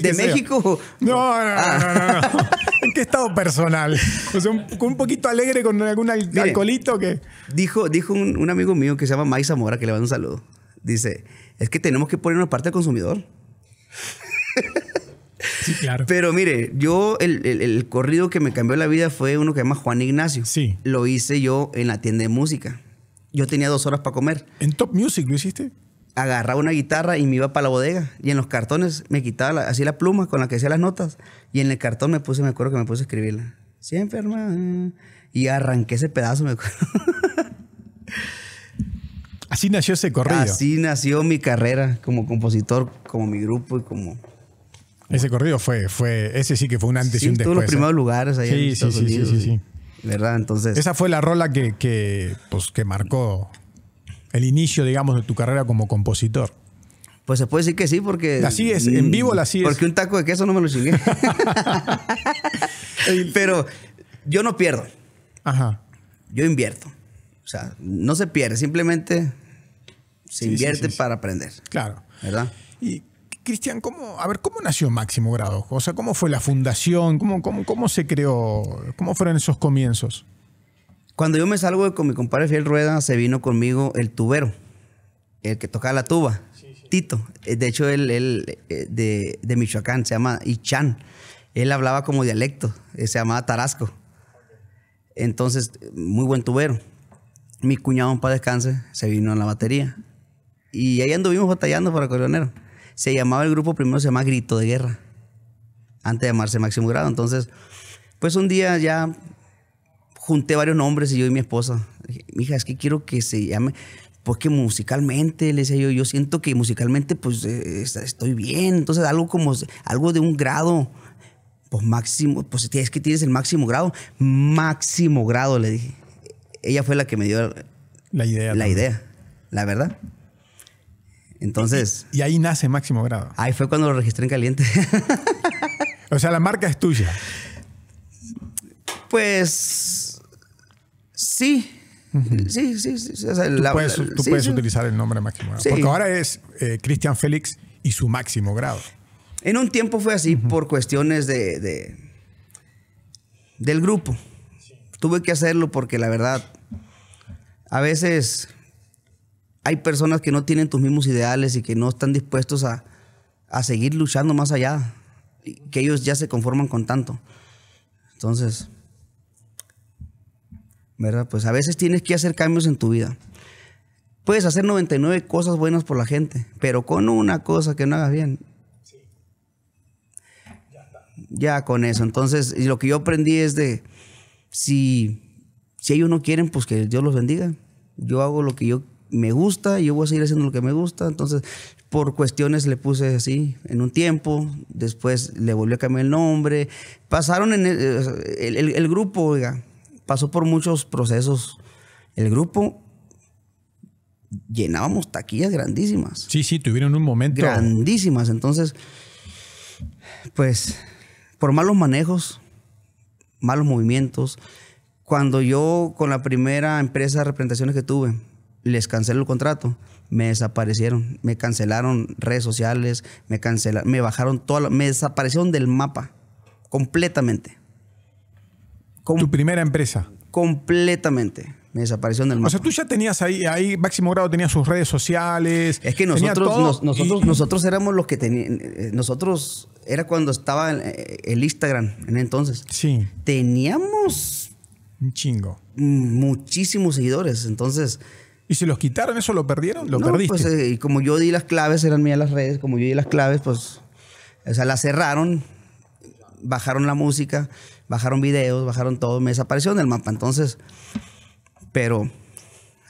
De México. No, no, no, no, ah. ¿Qué estado personal? O sea, un, poquito alegre con algún alcoholito que. Dijo, dijo un, amigo mío que se llama May Zamora, que le mando un saludo. Dice: Es que tenemos que poner una parte al consumidor. Sí, claro. Pero mire, yo, el, el corrido que me cambió la vida fue uno que se llama Juan Ignacio. Sí. Lo hice yo en la tienda de música yo tenía dos horas para comer. ¿En Top Music lo hiciste? Agarraba una guitarra y me iba para la bodega. Y en los cartones me quitaba así la pluma con la que hacía las notas. Y en el cartón me puse, me acuerdo que me puse a escribirla. Siempre, enferma. Y arranqué ese pedazo, me acuerdo. Así nació ese corrido. Así nació mi carrera como compositor, como mi grupo y como. Ese corrido fue, fue, ese sí que fue un antes y un después. los ¿eh? primeros lugares ahí en sí, sí, sí, sí. ¿Verdad? Entonces. Esa fue la rola que, pues, que marcó el inicio, digamos, de tu carrera como compositor. Pues se puede decir que sí, porque. Así es, en vivo la es. Porque un taco de queso no me lo chingué. Pero yo no pierdo. Ajá. Yo invierto. O sea, no se pierde, simplemente se invierte para aprender. Claro. ¿Verdad? Y Cristian, ¿cómo, a ver, ¿cómo nació Máximo Grado? O sea, ¿cómo fue la fundación? ¿Cómo, cómo, cómo se creó? ¿Cómo fueron esos comienzos? Cuando yo me salgo con mi compadre Fiel Rueda, se vino conmigo el tubero, el que tocaba la tuba, Tito. Eh, de hecho, él, eh, de, Michoacán, se llama Ichan. Él hablaba como dialecto, eh, se llamaba Tarasco. Entonces, muy buen tubero. Mi cuñado, para descanse, se vino a la batería. Y ahí anduvimos batallando para coronero se llamaba el grupo primero, se llama Grito de Guerra, antes de llamarse Máximo Grado. Entonces, pues un día ya junté varios nombres y yo y mi esposa, hija, es que quiero que se llame, porque pues musicalmente, le decía yo, yo siento que musicalmente pues eh, estoy bien, entonces algo como, algo de un grado, pues máximo, pues es que tienes el máximo grado, máximo grado, le dije. Ella fue la que me dio la idea. La idea, la verdad. Entonces. Y, ahí nace máximo grado. Ahí fue cuando lo registré en caliente. o sea, la marca es tuya. Pues. Sí. Sí, sí, sí. tú puedes, utilizar el nombre máximo grado. Porque ahora es eh, Cristian Félix y su máximo grado. En un tiempo fue así por cuestiones de del grupo. Tuve que hacerlo porque la verdad, a veces hay personas que no tienen tus mismos ideales y que no están dispuestos a, seguir luchando más allá, que ellos ya se conforman con tanto. Entonces, ¿verdad? Pues a veces tienes que hacer cambios en tu vida. Puedes hacer 99 cosas buenas por la gente, pero con una cosa que no hagas bien. Ya, con eso. Entonces, y lo que yo aprendí es de, si, si ellos no quieren, pues que Dios los bendiga. Yo hago lo que yo me gusta, yo voy a seguir haciendo lo que me gusta. Entonces, por cuestiones le puse así en un tiempo, después le volvió a cambiar el nombre. Pasaron en eh, el, grupo, oiga, pasó por muchos procesos. El grupo llenábamos taquillas grandísimas. Sí, sí, tuvieron un momento. Grandísimas. Entonces, pues, por malos manejos, malos movimientos. Cuando yo, con la primera empresa de representaciones que tuve, les canceló el contrato, me desaparecieron, me cancelaron redes sociales, me cancelaron, me bajaron toda, la, me desaparecieron del mapa completamente. ¿Tu primera empresa? Completamente. Me desaparecieron del mapa. O sea, tú ya tenías ahí, ahí Máximo Grado tenía sus redes sociales. Es que nosotros, nosotros, nosotros éramos los que teníamos, eh, nosotros era cuando estaba el, eh, el Instagram en entonces. Sí. Teníamos un chingo. Muchísimos seguidores. Entonces, ¿Y si los quitaron, eso lo perdieron? ¿Lo pues, perdiste? Pues, como yo di las claves, eran mías las redes, como yo di las claves, pues, o sea, las cerraron, bajaron la música, bajaron videos, bajaron todo, me en del mapa. Entonces, pero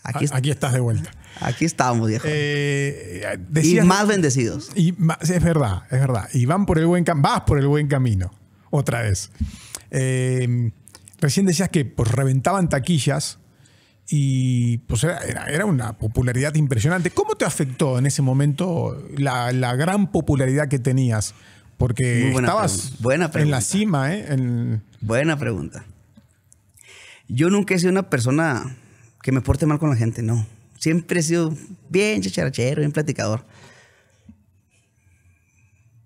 aquí, aquí estás de vuelta. Aquí estamos, viejo. Eh, y más bendecidos. Y es verdad, es verdad. Y van por el buen vas por el buen camino. Otra vez. Eh, recién decías que pues, reventaban taquillas y pues era, era, una popularidad impresionante. ¿Cómo te afectó en ese momento la, la gran popularidad que tenías? Porque buena estabas en la cima, ¿eh? En... Buena pregunta. Yo nunca he sido una persona que me porte mal con la gente, no. Siempre he sido bien chacharachero bien platicador.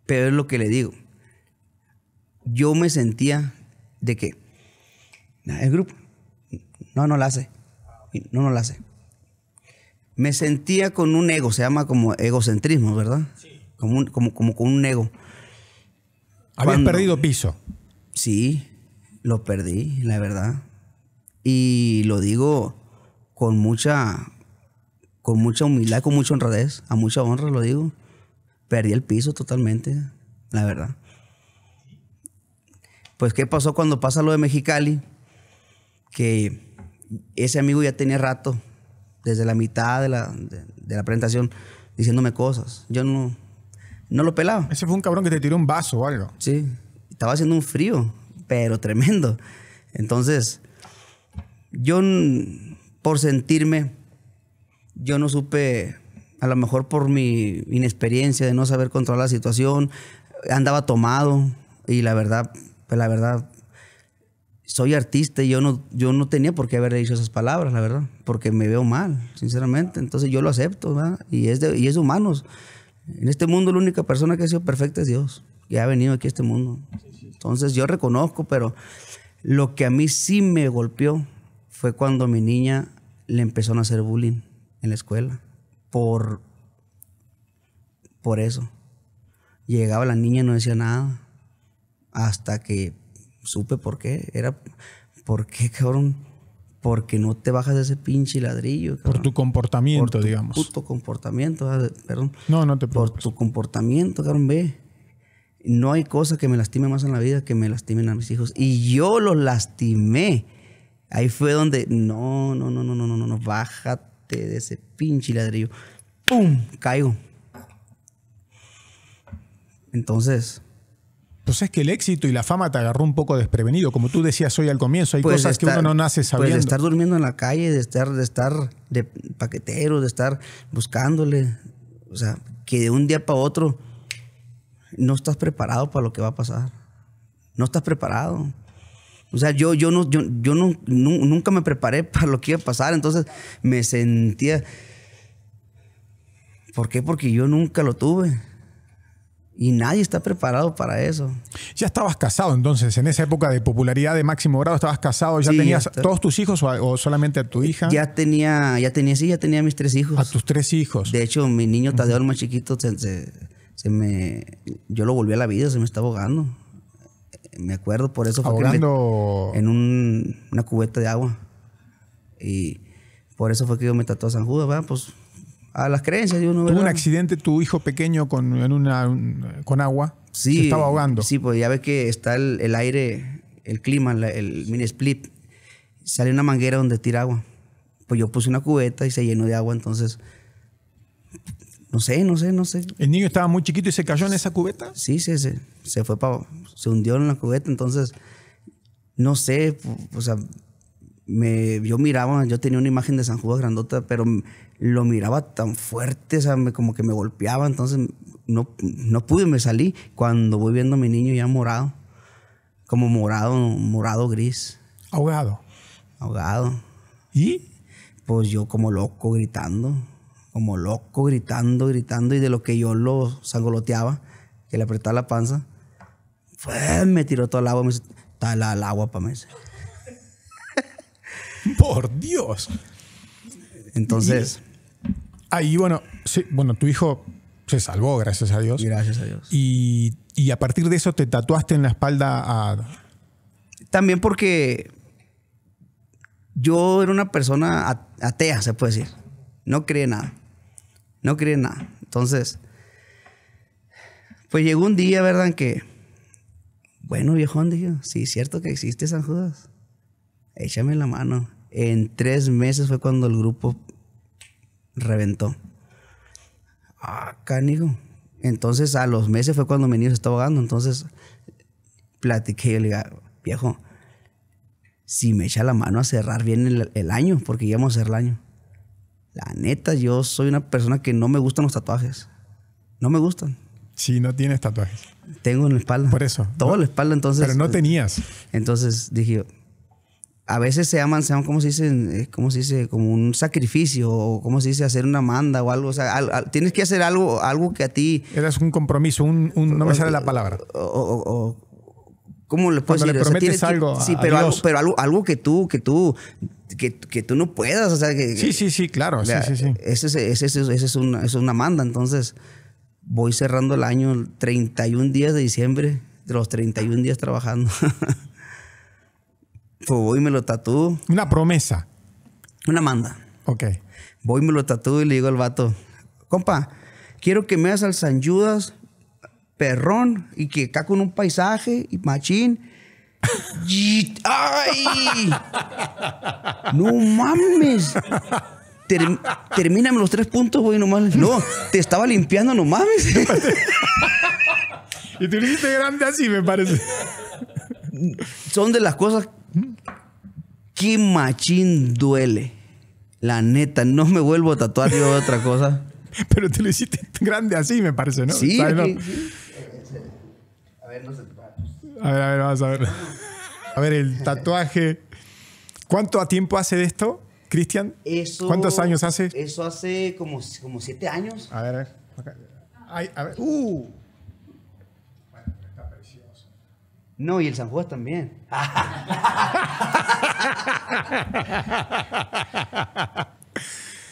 Pero es lo que le digo. Yo me sentía de que el grupo no, no lo hace no lo hace. Me sentía con un ego, se llama como egocentrismo, ¿verdad? Sí. Como, como, como con un ego. Habías perdido piso. Sí, lo perdí, la verdad. Y lo digo con mucha, con mucha humildad, con mucha honradez, a mucha honra lo digo. Perdí el piso totalmente, la verdad. Pues, ¿qué pasó cuando pasa lo de Mexicali? Que ese amigo ya tenía rato, desde la mitad de la, presentación, diciéndome cosas. Yo no, no lo pelaba. Ese fue un cabrón que te tiró un vaso o algo. Sí, estaba haciendo un frío, pero tremendo. Entonces, yo por sentirme, yo no supe, a lo mejor por mi inexperiencia de no saber controlar la situación, andaba tomado y la verdad, pues la verdad, soy artista y yo no, yo no tenía por qué haber dicho esas palabras, la verdad, porque me veo mal, sinceramente. Entonces yo lo acepto, ¿verdad? Y es, de, y es humanos. En este mundo la única persona que ha sido perfecta es Dios, que ha venido aquí a este mundo. Entonces yo reconozco, pero lo que a mí sí me golpeó fue cuando a mi niña le empezó a hacer bullying en la escuela por, por eso. Llegaba la niña y no decía nada hasta que supe por qué. Era, ¿por qué, cabrón? Porque no te bajas de ese pinche ladrillo. Por tu comportamiento, digamos. por tu Puto comportamiento, ah, perdón. No, no te Por tu comportamiento, cabrón, ve. No hay cosa que me lastime más en la vida que me lastimen a mis hijos. Y yo los lastimé. Ahí fue donde, no, no, no, no, no, no, no, no, bájate de ese pinche ladrillo. ¡Pum! Caigo. Entonces, entonces pues es que el éxito y la fama te agarró un poco desprevenido. Como tú decías hoy al comienzo, hay pues cosas que uno no nace pues sabiendo. de estar durmiendo en la calle, de estar, de estar de paquetero, de estar buscándole. O sea, que de un día para otro no estás preparado para lo que va a pasar. No estás preparado. O sea, yo, yo, no, yo, nunca me preparé para lo que iba a pasar, entonces me sentía... ¿Por qué? Porque yo nunca lo tuve. Y nadie está preparado para eso. Ya estabas casado entonces, en esa época de popularidad de máximo grado, estabas casado, ya tenías todos tus hijos o, solamente a tu hija. Ya tenía, ya tenía, sí, ya tenía mis tres hijos. A tus tres hijos. De hecho, mi niño Tadeo, el más chiquito, se, me, yo lo volví a la vida, se me está ahogando. Me acuerdo, por eso fue que me, en una cubeta de agua. Y por eso fue que yo me trató a San Judas, ¿verdad? Pues a las creencias de uno. un accidente tu hijo pequeño con, en una, con agua. Sí. Se estaba ahogando. Sí, pues ya ves que está el, aire, el clima, el mini split. Sale una manguera donde tira agua. Pues yo puse una cubeta y se llenó de agua, entonces. No sé, no sé, no sé. ¿El niño estaba muy chiquito y se cayó en esa cubeta? Sí, sí, sí se fue para. Se hundió en la cubeta, entonces. No sé, o sea, me, yo miraba, yo tenía una imagen de San Judas grandota, pero lo miraba tan fuerte, como que me golpeaba, entonces no, no pude, me salí. Cuando voy viendo a mi niño ya morado, como morado, morado gris. Ahogado. Ahogado. ¿Y? Pues yo como loco gritando, como loco gritando, gritando, y de lo que yo lo sangoloteaba, que le apretaba la panza, fue pues me tiró todo el agua, me dice, el agua para mí. Por Dios. Entonces. ahí, bueno, sí, bueno, tu hijo se salvó, gracias a Dios. Gracias a Dios. Y, a partir de eso te tatuaste en la espalda a. También porque yo era una persona atea, se puede decir. No creía nada. No creía nada. Entonces, pues llegó un día, ¿verdad? En que, bueno, viejón, dije, sí, cierto que existe San Judas. Échame la mano. En tres meses fue cuando el grupo reventó. Ah, canijo. Entonces a los meses fue cuando mi niño se estaba ahogando. Entonces platiqué yo le dije, viejo, si me echa la mano a cerrar bien el, año, porque íbamos a cerrar el año. La neta, yo soy una persona que no me gustan los tatuajes. No me gustan. Sí, no tienes tatuajes. Tengo en la espalda. Por eso. Todo la espalda, entonces. Pero no pues, tenías. Entonces dije, a veces se llaman, se llaman, ¿cómo se dice? Eh, ¿Cómo se dice? Como un sacrificio, o ¿cómo se dice? Hacer una manda o algo. O sea, tienes que hacer algo, algo que a ti... Eras un compromiso, un, no me sale la palabra. o, ¿Cómo le puedes Le prometes algo. sí, pero, algo, pero algo, que tú, que tú, que, tú no puedas. O sea, que, sí, sí, sí, claro. sí, sí, sí. Ese, ese, ese es, una, es una manda. Entonces, voy cerrando el año, 31 días de diciembre, de los 31 días trabajando. Pues voy y me lo tatúo. Una promesa. Una manda. Ok. Voy y me lo tatúo y le digo al vato, compa, quiero que me hagas al San Judas perrón y que acá con un paisaje y machín. ¡Ay! ¡No mames! termina los tres puntos, voy y No, te estaba limpiando, no mames. y te hiciste grande así, me parece. Son de las cosas Qué machín duele. La neta, no me vuelvo a tatuar yo otra cosa. Pero te lo hiciste grande así, me parece, ¿no? Sí. sí, A ver, no se A ver, a ver, vamos a ver. A ver, el tatuaje. ¿Cuánto tiempo hace de esto, Cristian? ¿Cuántos años hace? Eso hace como, como siete años. A ver, a ver. Uh. No, y el San Juan también.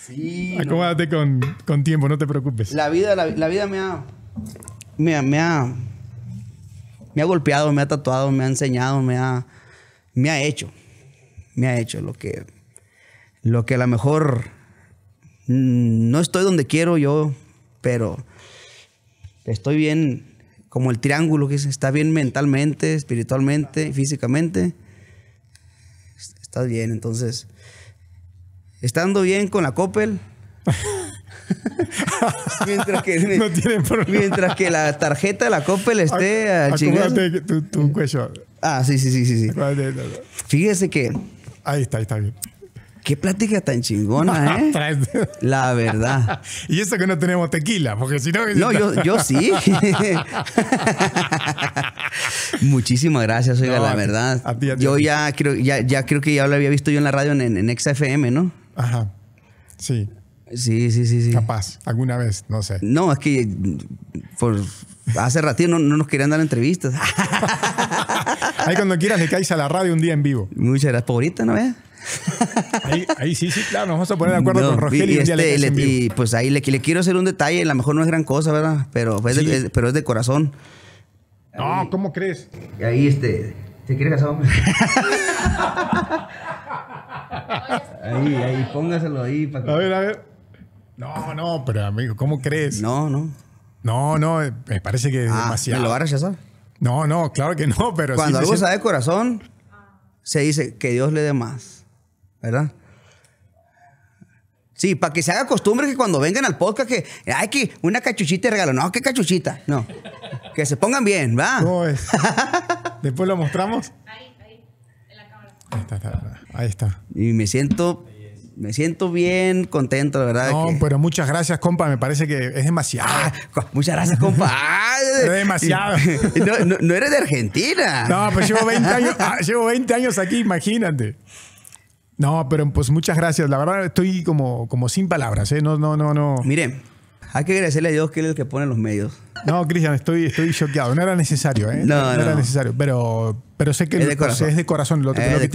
sí. Acomódate con, tiempo, no te preocupes. La vida, la, vida me ha, me ha. Me ha golpeado, me ha tatuado, me ha enseñado, me ha. Me ha hecho. Me ha hecho lo que. Lo que a lo mejor. Mm, no estoy donde quiero yo, pero. Estoy bien como el triángulo que está bien mentalmente, espiritualmente, físicamente, estás bien. Entonces, estando bien con la Coppel, mientras, que, la tarjeta de la Coppel esté Ah, sí, sí, sí. sí. Fíjese que... Ahí está, ahí está bien. Qué plática tan chingona, ¿eh? La verdad. y eso que no tenemos tequila, porque si no. No, yo, yo sí. Muchísimas gracias, oiga, la verdad. A ti, a ti, yo ya creo, ya, creo que ya lo había visto yo en la radio en, XFM, ¿no? Ajá. Sí. Sí, sí, sí, sí. Capaz, alguna vez, no sé. No, es que por hace ratito no, nos querían dar entrevistas. Ahí cuando quieras le caes a la radio un día en vivo. Muchas gracias. Por ¿no ves? ahí, ahí, sí, sí, claro, nos vamos a poner de acuerdo con Rogelio. Este, y, le, pues ahí le, quiero hacer un detalle, a lo mejor no es gran cosa, ¿verdad? Pero, es, de, pero es de corazón. No, ¿cómo crees? Ahí este, te quiere casar, hombre. ahí, ahí, póngaselo ahí. Para A ver, a ver. No, no, pero amigo, ¿cómo crees? No, no. No, no, eh, me parece que es demasiado. Ah, ¿Me lo va a rechazar? No, no, claro que no, pero Cuando algo sale de corazón, se dice que Dios le dé más. ¿verdad? Sí, para que se haga costumbre que cuando vengan al podcast que hay que una cachuchita de regalo. No, ¿qué cachuchita? No. Que se pongan bien, ¿va? No es. Después lo mostramos. Ahí, ahí, en la cámara. Ahí está, ahí está. Y me siento me siento bien contento, verdad. No, pero muchas gracias, compa. Me parece que es demasiado. Ah, muchas gracias, compa. es demasiado. No, eres de Argentina. No, pues llevo años, ah, llevo 20 años aquí, imagínate. No, pero pues muchas gracias. La verdad estoy como, como sin palabras, ¿eh? No, no, no, no. Mire, hay que agradecerle a Dios que es el que pone los medios. No, Cristian, estoy estoy choqueado. No era necesario, ¿eh? No, era necesario. Pero, pero sé que es, de, corazón. lo, Muchas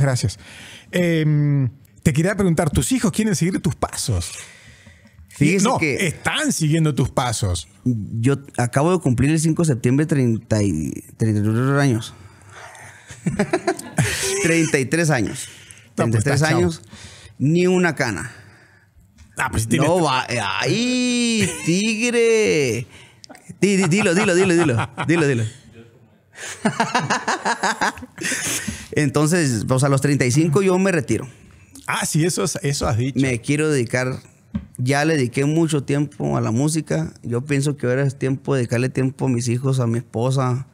gracias. te quería preguntar, ¿tus hijos quieren seguir tus pasos? no, que están siguiendo tus pasos. Yo acabo de cumplir el 5 de septiembre 30 y, años. 33 años. 33 pues años, ni una cana. Ah, pues tiene... No va. Eh, ¡Ay, tigre! Dilo, dilo, dilo, dilo, dilo. Dilo, Entonces, pues a los 35 yo me retiro. Ah, sí, eso, eso has dicho. Me quiero dedicar. Ya le dediqué mucho tiempo a la música. Yo pienso que ahora es tiempo de dedicarle tiempo a mis hijos, a mi esposa.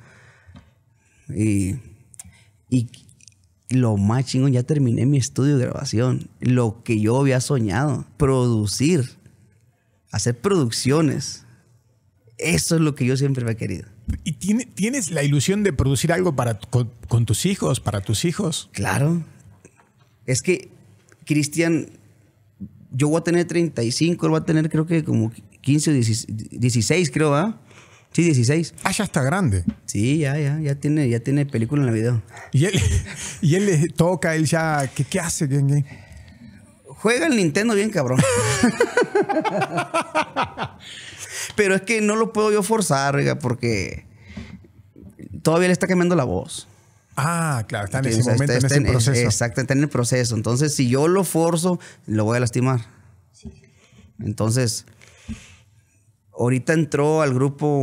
Y, y, lo más chingón, ya terminé mi estudio de grabación, lo que yo había soñado, producir, hacer producciones. Eso es lo que yo siempre me he querido. ¿Y tiene, tienes la ilusión de producir algo para, con, tus hijos, para tus hijos? Claro. Es que, Cristian, yo voy a tener 35, él va a tener creo que como 15 o 16, creo, ¿ah? Sí, 16. Ah, ya está grande. Sí, ya, ya, ya tiene, ya tiene película en la video. Y él, le toca, él ya, ¿qué, hace? Juega el Nintendo bien, cabrón. Pero es que no lo puedo yo forzar, porque todavía le está quemando la voz. Ah, claro, está en ese momento, proceso. Exacto, está en el proceso. Entonces, si yo lo forzo, lo voy a lastimar. Entonces, Ahorita entró al grupo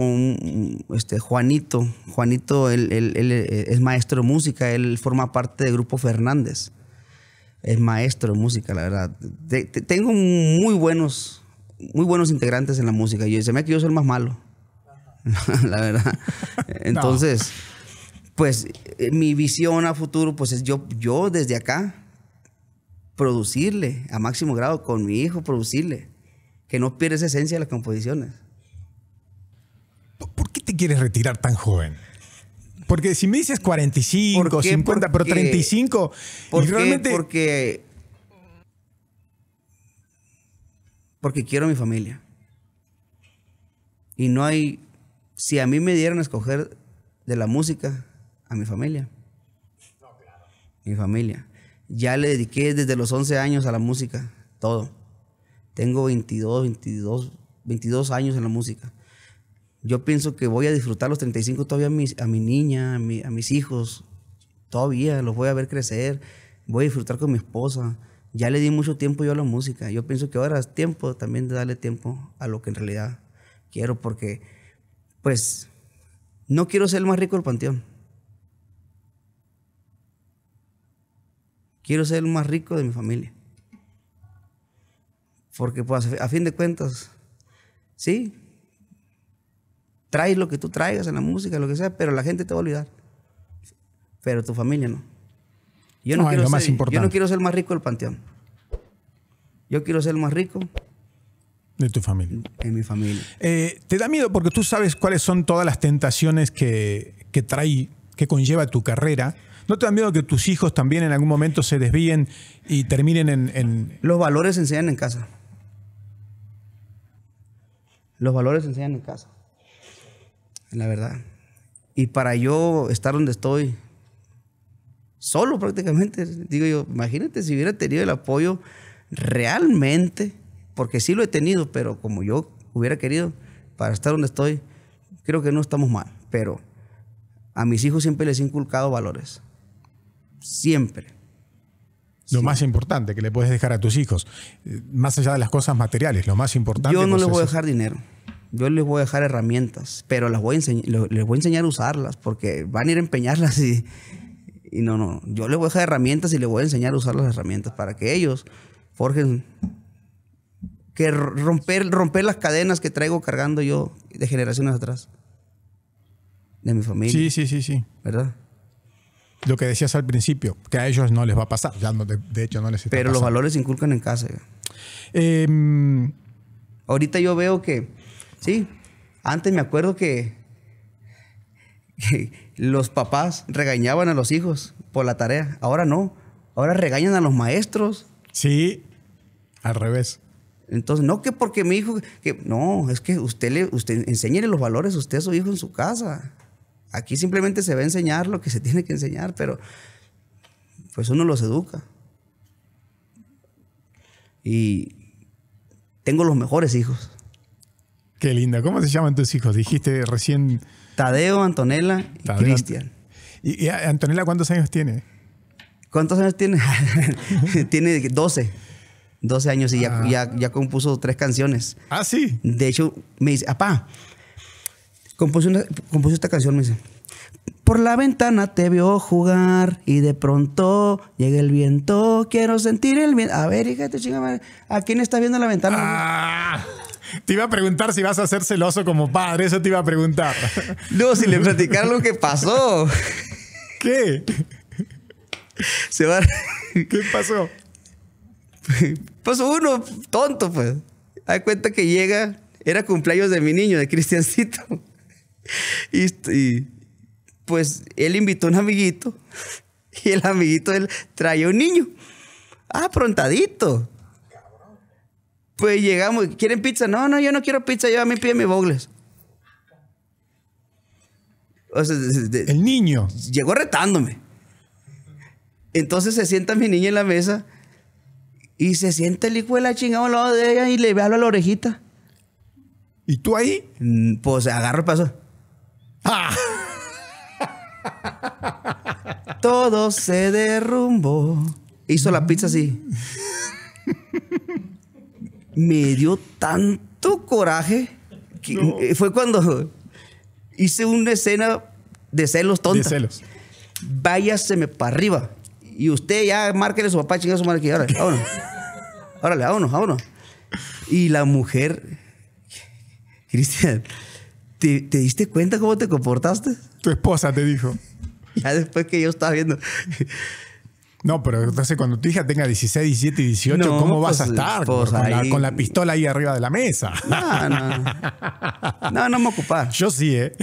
este, Juanito. Juanito, él, eh, es maestro de música, él forma parte del grupo Fernández. Es maestro de música, la verdad. tengo muy buenos, muy buenos integrantes en la música. Yo, se me que yo soy el más malo, la verdad. Entonces, pues eh, mi visión a futuro, pues es yo, yo desde acá, producirle a máximo grado con mi hijo, producirle que no pierdes esencia de las composiciones quieres retirar tan joven? Porque si me dices 45, 50, pero 35, ¿por Porque, porque quiero a mi familia. Y no hay... Si a mí me dieron a escoger de la música, a mi familia. Mi familia. Ya le dediqué desde los 11 años a la música, todo. Tengo 22, 22, 22 años en la música yo pienso que voy a disfrutar los 35 todavía a, a mi niña, a, a, mis hijos. Todavía los voy a ver crecer. Voy a disfrutar con mi esposa. Ya le di mucho tiempo yo a la música. Yo pienso que ahora es tiempo también de darle tiempo a lo que en realidad quiero, porque, pues, no quiero ser el más rico del panteón. Quiero ser el más rico de mi familia. Porque, pues, a fin de cuentas, sí, traes lo que tú traigas en la música, lo que sea, pero la gente te va a olvidar. Pero tu familia no. Yo no, quiero, ser, el más rico del panteón. Yo quiero ser el más rico de tu familia. En mi familia. Eh, ¿Te da miedo porque tú sabes cuáles son todas las tentaciones que, trae, que conlleva tu carrera? ¿No te da miedo que tus hijos también en algún momento se desvíen y terminen en... en... Los valores se enseñan en casa. Los valores se enseñan en casa la verdad. Y para yo estar donde estoy, solo prácticamente, digo yo, imagínate si hubiera tenido el apoyo realmente, porque sí lo he tenido, pero como yo hubiera querido, para estar donde estoy, creo que no estamos mal, pero a mis hijos siempre les he inculcado valores. Siempre. Lo más importante que le puedes dejar a tus hijos, eh, más allá de las cosas materiales, lo más importante. Yo no les pues voy a dejar dinero. Yo les voy a dejar herramientas, pero las voy a les voy a enseñar a usarlas porque van a ir a empeñarlas y, y no, no. Yo les voy a dejar herramientas y les voy a enseñar a usar las herramientas para que ellos forjen. Que romper, romper las cadenas que traigo cargando yo de generaciones atrás. De mi familia. Sí, sí, sí, sí. ¿Verdad? Lo que decías al principio, que a ellos no les va a pasar. Ya de, hecho, no les Pero los valores se inculcan en casa. Em, Ahorita yo veo que Sí, antes me acuerdo que, los papás regañaban a los hijos por la tarea. Ahora no. Ahora regañan a los maestros. Sí, al revés. Entonces, no que porque mi hijo, que no, es que usted le, usted enseñe los valores usted a su hijo en su casa. Aquí simplemente se va a enseñar lo que se tiene que enseñar, pero pues uno los educa. Y tengo los mejores hijos. Qué linda! ¿Cómo se llaman tus hijos? Dijiste recién. Tadeo, Antonella y Cristian. ¿Y, ah, Antonella cuántos años tiene? ¿Cuántos años tiene? tiene 12. 12 años y ah. ya, ya, compuso tres canciones. Ah, sí. De hecho, me dice, ¡Apá! compuso, esta canción, me dice. Por la ventana te veo jugar y de pronto llega el viento. Quiero sentir el viento. A ver, hija, te chinga ¿A quién estás viendo la ventana? Ah. Te iba a preguntar si vas a ser celoso como padre, eso te iba a preguntar. No, si le platicar lo que pasó. ¿Qué? Se va. ¿Qué pasó? Pasó uno, tonto, pues. Hay cuenta que llega, era cumpleaños de mi niño, de Cristiancito. Y, pues él invitó a un amiguito y el amiguito él traía un niño. Ah, prontadito. Pues llegamos, ¿quieren pizza? No, no, yo no quiero pizza, yo a mí pide mi bogles. el niño. Llegó retándome. Entonces se sienta mi niña en la mesa y se sienta el hijo de la chingada al lado de ella y le habla a la orejita. ¿Y tú ahí? Mm, pues agarro el paso. Todo se derrumbó. Hizo la pizza así. me dio tanto coraje que eh, fue cuando hice una escena de celos tonta. De celos. Váyaseme para arriba. Y usted ya márquele a su papá, chingue su madre Órale, vámonos. Órale, vámonos, vámonos. Y la mujer, Cristian, ¿te, ¿te diste cuenta cómo te comportaste? Tu esposa te dijo. Ya después que yo estaba viendo. No, pero entonces cuando tu hija tenga 16, 17 y 18, ¿cómo vas a pues, estar? Pues, con, la, pistola ahí arriba de la mesa. No, no. me ocupar. Yo sí, ¿eh?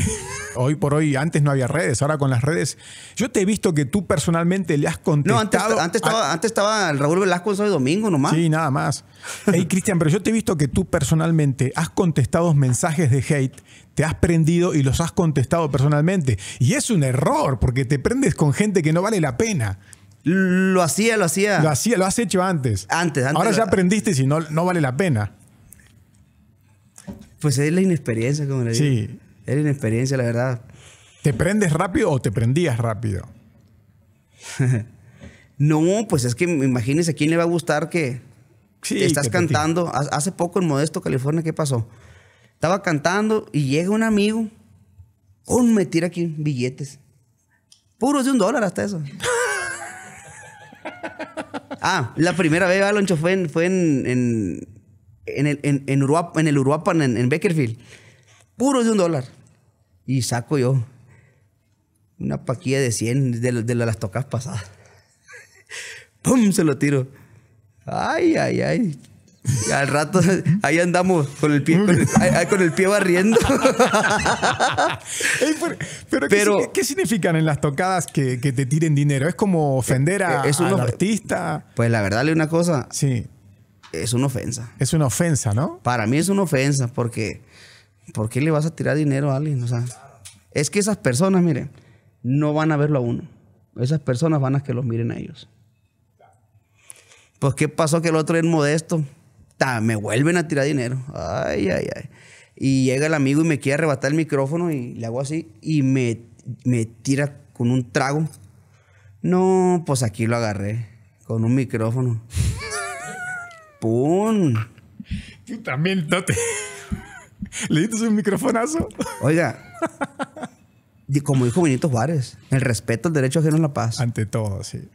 Hoy por hoy, antes no había redes, ahora con las redes. Yo te he visto que tú personalmente le has contestado. No, antes, estaba, antes estaba el Raúl Velasco domingo nomás. Sí, nada más. Hey, Cristian, pero yo te he visto que tú personalmente has contestado mensajes de hate te has prendido y los has contestado personalmente. Y es un error, porque te prendes con gente que no vale la pena. Lo hacía, lo hacía. Lo hacía, lo has hecho antes. Antes, antes. Ahora ya aprendiste si no, no vale la pena. Pues es la inexperiencia, como le digo. Sí. Es la inexperiencia, la verdad. ¿Te prendes rápido o te prendías rápido? no, pues es que imagínese quién le va a gustar que estás cantando. Hace poco en Modesto, California, ¿qué pasó? Estaba cantando y llega un amigo. con oh, me tira aquí billetes. Puros de un dólar hasta eso. ah, la primera vez, Aloncho, ah, fue en, fue en, en, en el, en, en, Uruapan, en, Beckerfield. Puro de un dólar. Y saco yo una paquilla de 100 de, las tocas pasadas. ¡Pum! Se lo tiro. Ay, ay, ay al rato ahí andamos con el pie, con el, pie barriendo. pero, ¿qué, significan en las tocadas que, te tiren dinero? ¿Es como ofender a, es un artista? Pues la verdad, le una cosa. Sí. Es una ofensa. Es una ofensa, ¿no? Para mí es una ofensa porque ¿por qué le vas a tirar dinero a alguien? es que esas personas, miren, no van a verlo a uno. Esas personas van a que los miren a ellos. Pues, ¿qué pasó que el otro es modesto? me vuelven a tirar dinero. Ay, ay, ay. Y llega el amigo y me quiere arrebatar el micrófono y le hago así y me, tira con un trago. No, pues aquí lo agarré con un micrófono. ¡Pum! Tú también, Tote. ¿Le diste un microfonazo? Oiga, como dijo Benito Juárez, el respeto al derecho ajeno en la paz. Ante todo, sí.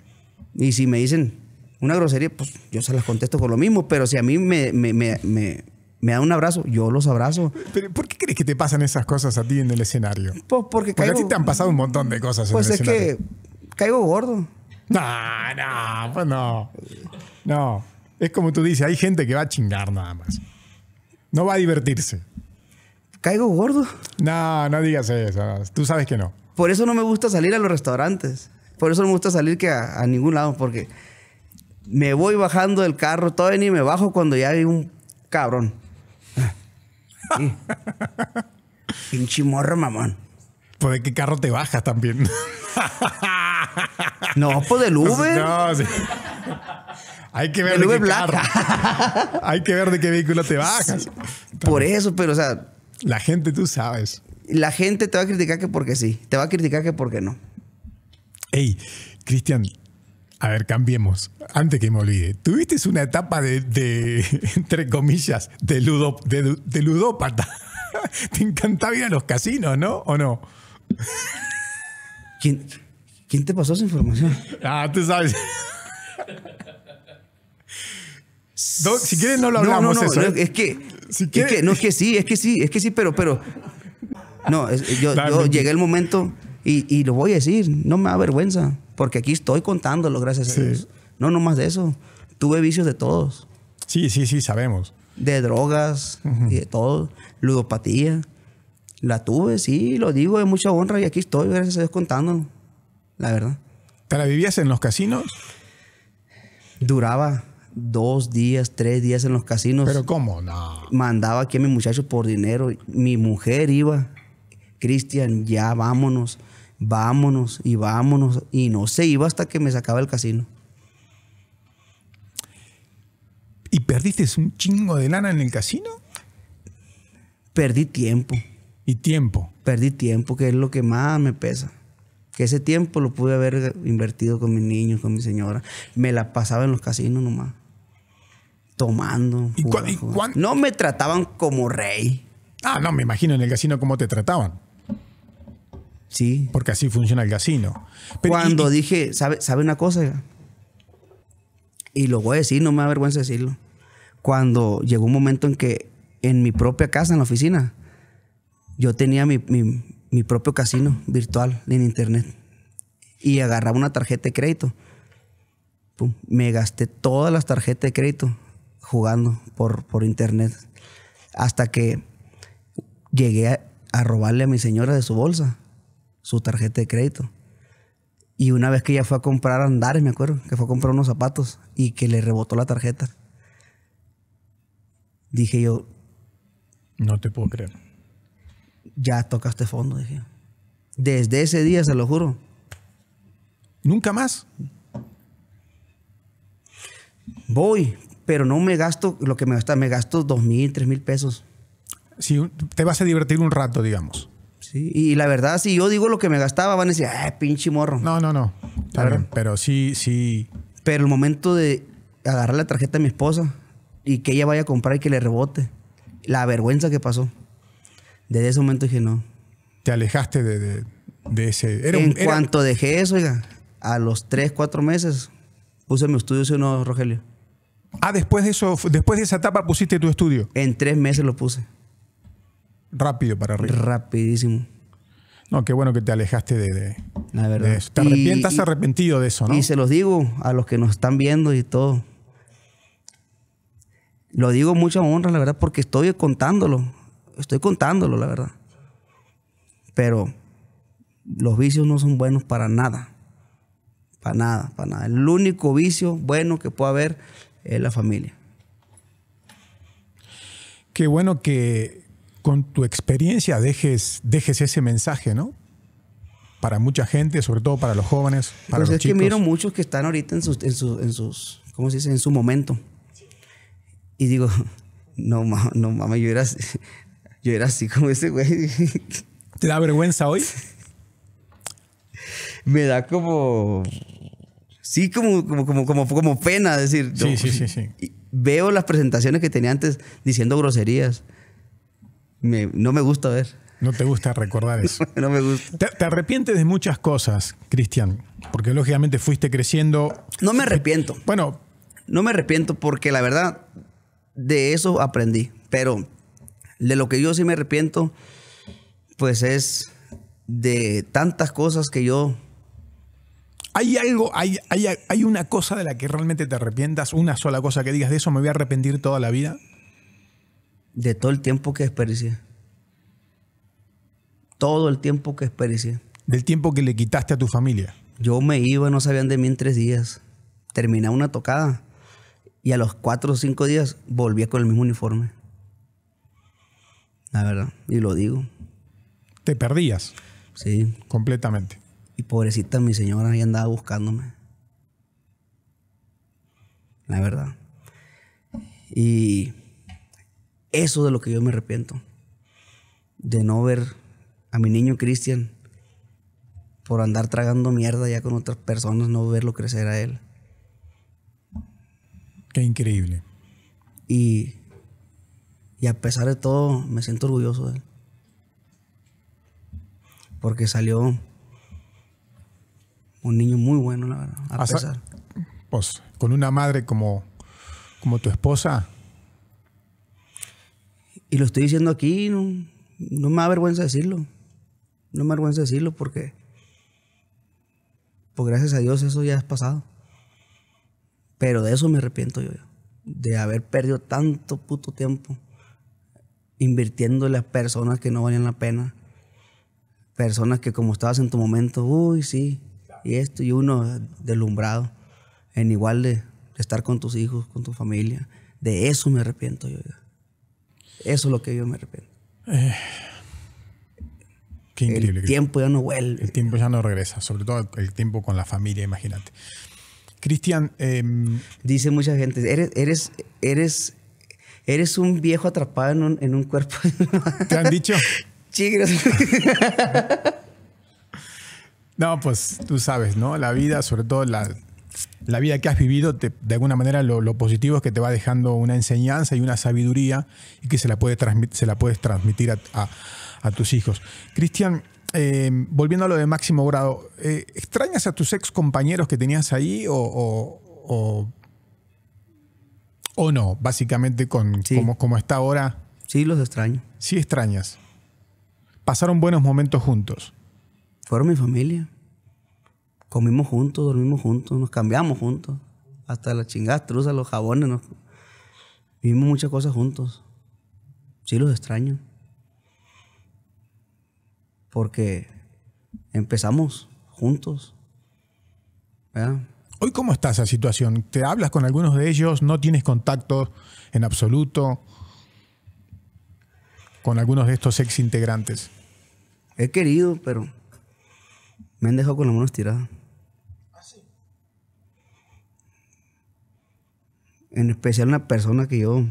Y si me dicen, una grosería, pues yo se las contesto por lo mismo, pero si a mí me, me, da un abrazo, yo los abrazo. ¿Pero por qué crees que te pasan esas cosas a ti en el escenario? Pues porque, caigo, a ti te han pasado un montón de cosas en pues el es que caigo gordo. No, no, pues no. No. Es como tú dices, hay gente que va a chingar nada más. No va a divertirse. ¿Caigo gordo? No, no digas eso. Tú sabes que no. Por eso no me gusta salir a los restaurantes. Por eso no me gusta salir que a ningún lado, porque me voy bajando del carro, todavía ni me bajo cuando ya hay un cabrón. Pinche mamón. Pues de qué carro te bajas también. no, pues del Uber. No, Hay que ver de qué Hay que ver de qué vehículo te bajas. Por eso, pero o sea. La gente, tú sabes. La gente te va a criticar que porque sí. Te va a criticar que porque no. Ey, Cristian, a ver, cambiemos. Antes que me olvide, tuviste una etapa de, entre comillas, de, ludop, de, ludópata. Te encantaba ir a los casinos, ¿no? ¿O no? ¿Quién, quién te pasó esa información? Ah, tú sabes. si quieres no lo hablamos no, eso. ¿eh? Es, que, no es que sí, es que sí, es que sí, pero pero no, yo, yo llegué el momento y, lo voy a decir, no me da vergüenza, porque aquí estoy contándolo, gracias a Dios. No, no más de eso. Tuve vicios de todos. Sí, sí, sí, sabemos. De drogas y de todo. Ludopatía. La tuve, sí, lo digo de mucha honra y aquí estoy, gracias a Dios, contándolo. La verdad. ¿Te la vivías en los casinos? Duraba dos días, tres días en los casinos. ¿Pero cómo? No. Mandaba aquí a mi muchacho por dinero. Mi mujer iba. Cristian, ya vámonos vámonos y vámonos. Y no se iba hasta que me sacaba el casino. ¿Y perdiste un chingo de lana en el casino? Perdí tiempo. ¿Y tiempo? Perdí tiempo, que es lo que más me pesa. Que ese tiempo lo pude haber invertido con mis niños, con mi señora. Me la pasaba en los casinos nomás. Tomando. ¿Y, No me trataban como rey. Ah, no, me imagino en el casino cómo te trataban. Sí. Porque así funciona el casino. Cuando dije, ¿sabe, ¿sabe una cosa? Y lo voy a decir, no me da vergüenza decirlo. Cuando llegó un momento en que en mi propia casa, en la oficina, yo tenía mi, propio casino virtual en internet. Y agarraba una tarjeta de crédito. me gasté todas las tarjetas de crédito jugando por, por internet. Hasta que llegué a robarle a mi señora de su bolsa su tarjeta de crédito. Y una vez que ella fue a comprar andares, me acuerdo, que fue a comprar unos zapatos y que le rebotó la tarjeta. Dije yo. No te puedo creer. Ya tocaste fondo, dije. Desde ese día, se lo juro. ¿Nunca más? Voy, pero no me gasto lo que me gasta, me gasto dos mil, tres mil pesos. Si te vas a divertir un rato, digamos y la verdad, si yo digo lo que me gastaba, van a decir, ah, pinche morro. No, no, no. pero sí, sí. Pero el momento de agarrar la tarjeta de mi esposa y que ella vaya a comprar y que le rebote, la vergüenza que pasó. Desde ese momento dije, no. Te alejaste de, ese. Era en cuanto dejé eso, oiga, a los tres, cuatro meses puse mi estudio, si no, Rogelio. Ah, después de eso, después de esa etapa pusiste tu estudio. En tres meses lo puse. Rápido para arriba. Rapidísimo. No, qué bueno que te alejaste de, La verdad. eso. Te arrepientas arrepentido de eso, ¿no? Y se los digo a los que nos están viendo y todo. Lo digo mucha honra, la verdad, porque estoy contándolo. Estoy contándolo, la verdad. Pero los vicios no son buenos para nada. Para nada, para nada. El único vicio bueno que puede haber es la familia. Qué bueno que, con tu experiencia dejes, dejes ese mensaje, ¿no? Para mucha gente, sobre todo para los jóvenes, para pues los es que miro muchos que están ahorita en sus, en sus, en sus ¿cómo se dice? En su momento. Y digo, no, no mames, yo era, yo era así como ese güey. ¿Te da vergüenza hoy? Me da como... Sí, como, como, como, como, pena decir. Sí, sí, sí, sí. Veo las presentaciones que tenía antes diciendo groserías no me gusta ver. No te gusta recordar eso. Te, arrepientes de muchas cosas, Cristian, porque lógicamente fuiste creciendo. No me arrepiento. Bueno. No me arrepiento porque la verdad de eso aprendí, pero de lo que yo sí me arrepiento, pues es de tantas cosas que yo... Hay algo, hay, hay, hay una cosa de la que realmente te arrepientas, una sola cosa que digas de eso me voy a arrepentir toda la vida de todo el tiempo que desperdicié. Todo el tiempo que desperdicié. Del tiempo que le quitaste a tu familia. Yo me iba, no sabían de mí en tres días. Terminaba una tocada y a los cuatro o cinco días volvía con el mismo uniforme. La verdad, y lo digo. ¿Te perdías? Sí. Completamente. Y pobrecita mi señora, ahí andaba buscándome. La verdad. Y eso de lo que yo me arrepiento. De no ver a mi niño Cristian por andar tragando mierda ya con otras personas, no verlo crecer a él. Qué increíble. Y, y a pesar de todo, me siento orgulloso de él. Porque salió un niño muy bueno, la verdad. A pesar. Pues, con una madre como, como tu esposa, y lo estoy diciendo aquí, no, no me da vergüenza decirlo. No me da vergüenza decirlo porque, pues gracias a Dios eso ya es pasado. Pero de eso me arrepiento yo, de haber perdido tanto puto tiempo invirtiendo en las personas que no valían la pena. Personas que como estabas en tu momento, uy, sí, y esto, y uno deslumbrado, en igual de, estar con tus hijos, con tu familia. De eso me arrepiento yo. Eso es lo que yo me arrepiento. Eh, qué increíble. El tiempo ya no vuelve. El tiempo ya no regresa, sobre todo el tiempo con la familia, imagínate. Cristian. Em, Dice mucha gente, eres, eres, eres, eres un viejo atrapado en un, en un cuerpo. ¿Te han dicho? Chigres. no, pues tú sabes, ¿no? La vida, sobre todo la, la vida que has vivido, de alguna manera lo, positivo es que te va dejando una enseñanza y una sabiduría y que se la, se la puedes transmitir a, tus hijos. Cristian, eh, volviendo a lo de máximo grado, eh, ¿extrañas a tus ex compañeros que tenías ahí o, o, no? Básicamente, con, como, como está ahora. Sí, los extraño. Sí, extrañas. Pasaron buenos momentos juntos. Fueron mi familia comimos juntos, dormimos juntos, nos cambiamos juntos. Hasta la chingastruza, los jabones, vivimos muchas cosas juntos. Sí los extraño. Porque empezamos juntos. ¿verdad? Hoy, ¿cómo está esa situación? ¿Te hablas con algunos de ellos? ¿No tienes contacto en absoluto con algunos de estos ex integrantes? He querido, pero me han dejado con las manos tiradas. en especial una persona que yo,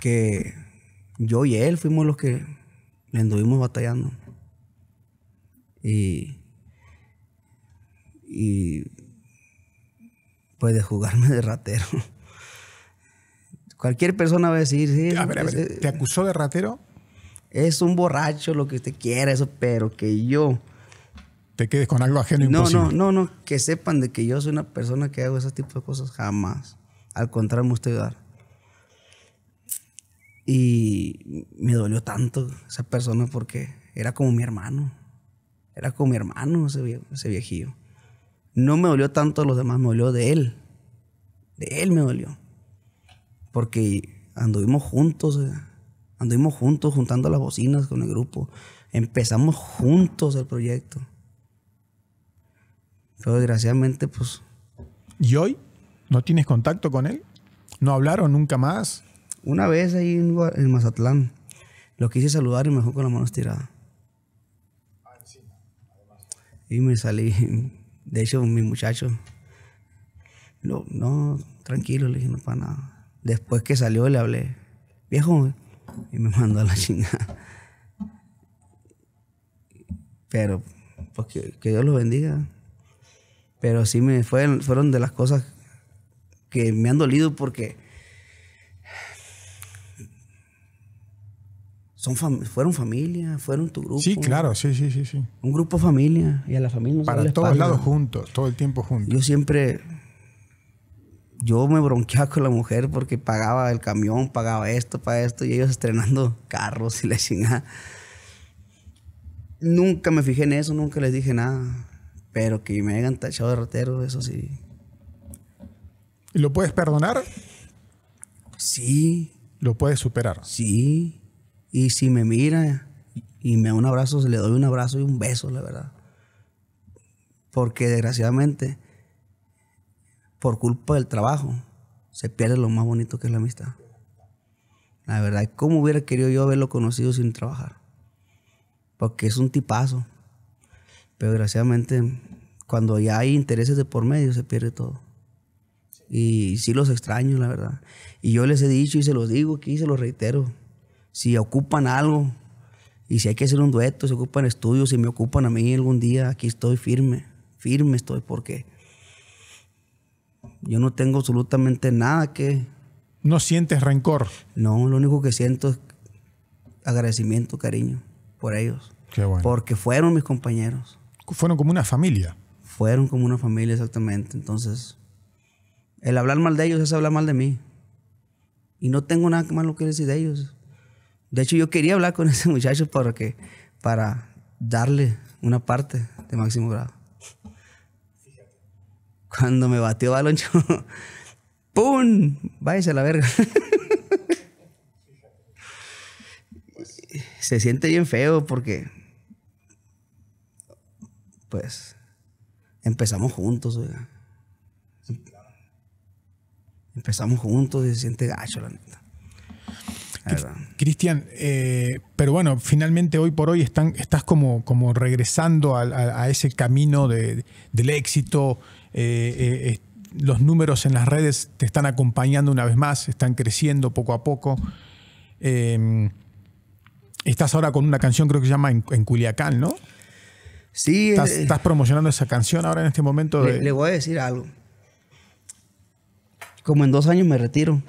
que yo y él fuimos los que le anduvimos batallando. Y, y pues de jugarme de ratero. Cualquier persona va a decir, sí. Eh, ¿te acusó de ratero? Es un borracho, lo que usted quiera, eso, pero que yo te quedes con algo ajeno no, imposible. No, no, no, que sepan de que yo soy una persona que hago ese tipo de cosas jamás. Al contrario, me gusta dar. Y me dolió tanto esa persona porque era como mi hermano. Era como mi hermano ese, viejillo. No me dolió tanto a los demás, me dolió de él. De él me dolió. Porque anduvimos juntos, eh, anduvimos juntos juntando las bocinas con el grupo. Empezamos juntos el proyecto. Pero desgraciadamente, pues. ¿Y hoy? ¿No tienes contacto con él? ¿No hablaron nunca más? Una vez ahí en, Mazatlán, lo quise saludar y me dejó con las manos tiradas. Y me salí. De hecho, mi muchacho. No, no, tranquilo, le dije, no para nada. Después que salió le hablé, viejo, y me mandó a la chingada. Pero, pues que, que Dios lo bendiga. Pero sí me fueron de las cosas que me han dolido porque son fueron familia, fueron tu grupo. Sí, claro, sí, sí, sí, Un grupo familia y a la familia Para todos lados juntos, todo el tiempo juntos. Yo siempre yo me bronqueaba con la mujer porque pagaba el camión, pagaba esto, para esto, y ellos estrenando carros y la chingada. Nunca me fijé en eso, nunca les dije nada. Pero que me hayan tachado de ratero, eso sí. ¿Y lo puedes perdonar? Sí. ¿Lo puedes superar? Sí. Y si me mira y me da un abrazo, le doy un abrazo y un beso, la verdad. Porque desgraciadamente, por culpa del trabajo, se pierde lo más bonito que es la amistad. La verdad, ¿cómo hubiera querido yo haberlo conocido sin trabajar? Porque es un tipazo. Pero desgraciadamente, cuando ya hay intereses de por medio, se pierde todo. Y sí los extraño, la verdad. Y yo les he dicho y se los digo aquí, se los reitero. Si ocupan algo, y si hay que hacer un dueto, si ocupan estudios, si me ocupan a mí algún día, aquí estoy firme, firme estoy, porque yo no tengo absolutamente nada que... ¿No sientes rencor? No, lo único que siento es agradecimiento, cariño, por ellos. Qué bueno. Porque fueron mis compañeros fueron como una familia. Fueron como una familia, exactamente. Entonces, el hablar mal de ellos es hablar mal de mí. Y no tengo nada malo que decir de ellos. De hecho, yo quería hablar con ese muchacho para, para darle una parte de máximo grado. Cuando me batió Baloncho, ¡pum! Váyase a la verga. Se siente bien feo porque pues empezamos juntos, em, Empezamos juntos y se siente gacho, la neta. Cristian, eh, pero bueno, finalmente hoy por hoy están, estás como, como regresando a, ese camino de, del éxito. Eh, eh, los números en las redes te están acompañando una vez más, están creciendo poco a poco. Em, estás ahora con una canción, creo que se llama en Culiacán, ¿no? Sí. Eh, ¿Estás, promocionando esa canción ahora en este momento? Le, voy a decir algo. Como en dos años me retiro.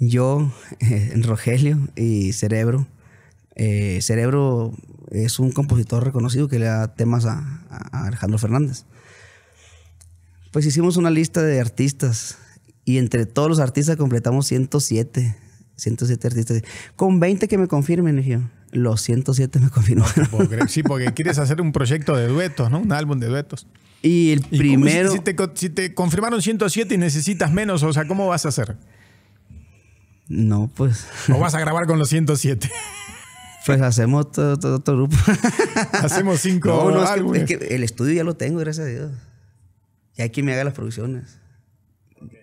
Yo, en eh, Rogelio y Cerebro. Eh, Cerebro es un compositor reconocido que le da temas a, Alejandro Fernández. Pues hicimos una lista de artistas y entre todos los artistas completamos 107. 107 artistas. Con 20 que me confirmen, yo los 107 me confirmó sí, porque quieres hacer un proyecto de duetos, ¿no? Un álbum de duetos. Y el primero... Si te, confirmaron 107 y necesitas menos, o sea, ¿cómo vas a hacer? No, pues... ¿O vas a grabar con los 107? Pues hacemos otro grupo. hacemos cinco o no, álbumes. que, el estudio ya lo tengo, gracias a Dios. Ya hay quien me haga las producciones.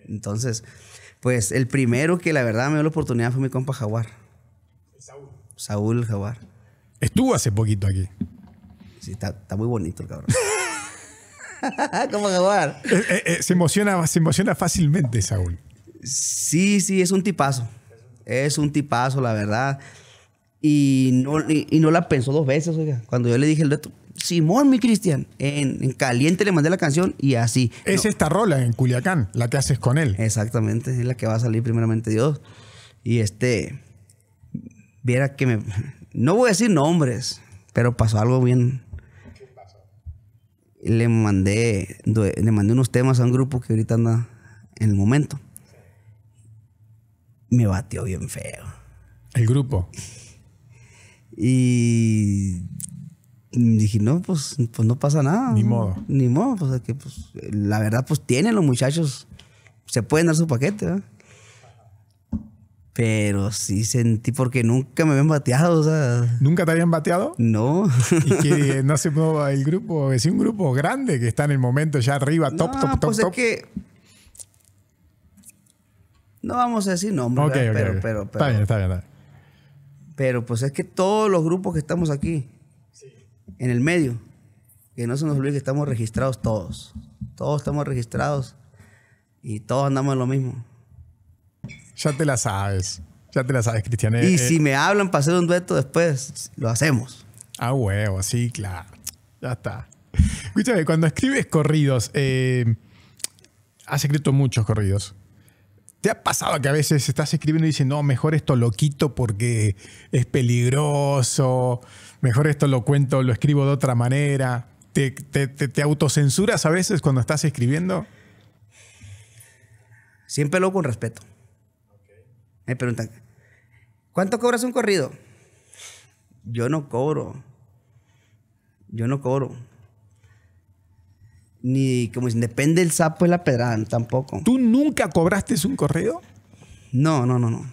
Entonces, pues el primero que la verdad me dio la oportunidad fue mi compa Jaguar. Saúl Jaguar. Estuvo hace poquito aquí. Sí, está, muy bonito el cabrón. ¿Cómo Jaguar? Eh, eh, eh, se, emociona, se emociona fácilmente, Saúl. Sí, sí, es un tipazo. Es un tipazo, la verdad. Y no, no la pensó dos veces, oiga. Cuando yo le dije el reto, Simón, mi Cristian, en, caliente le mandé la canción y así. Es esta rola en Culiacán, la que haces con él. Exactamente, es la que va a salir primeramente Dios. Y este, viera que me... No voy a decir nombres, pero pasó algo bien... ¿Qué pasó? Le mandé, le mandé unos temas a un grupo que ahorita anda en el momento. Me batió bien feo. ¿El grupo? Y dije, no, pues, pues no pasa nada. Ni modo. Ni modo, pues, que, pues, la verdad, pues tienen los muchachos, se pueden dar su paquete, ¿verdad? Pero sí sentí porque nunca me habían bateado, ¿Nunca te habían bateado? No. y que no se mueva el grupo, es un grupo grande que está en el momento ya arriba, top, no, top, top, pues Es que no vamos a decir nombres, pero, pero, pero, Está bien, está bien, Pero pues es que todos los grupos que estamos aquí, en el medio, que no se nos olvide que estamos registrados todos. Todos estamos registrados y todos andamos en lo mismo. Ya te la sabes. Ya te la sabes, Cristian. Y eh, eh. si me hablan para hacer un dueto después, lo hacemos. Ah, huevo, sí, claro. Ya está. Escúchame, cuando escribes corridos, eh, has escrito muchos corridos. ¿Te ha pasado que a veces estás escribiendo y dices, no, mejor esto lo quito porque es peligroso, mejor esto lo cuento, lo escribo de otra manera? ¿Te, autocensuras a veces cuando estás escribiendo? Siempre lo con respeto. Me preguntan, ¿cuánto cobras un corrido? Yo no cobro. Yo no cobro. Ni como dicen, depende el sapo y la pedrada, tampoco. ¿Tú nunca cobraste un corrido? No, no, no, no.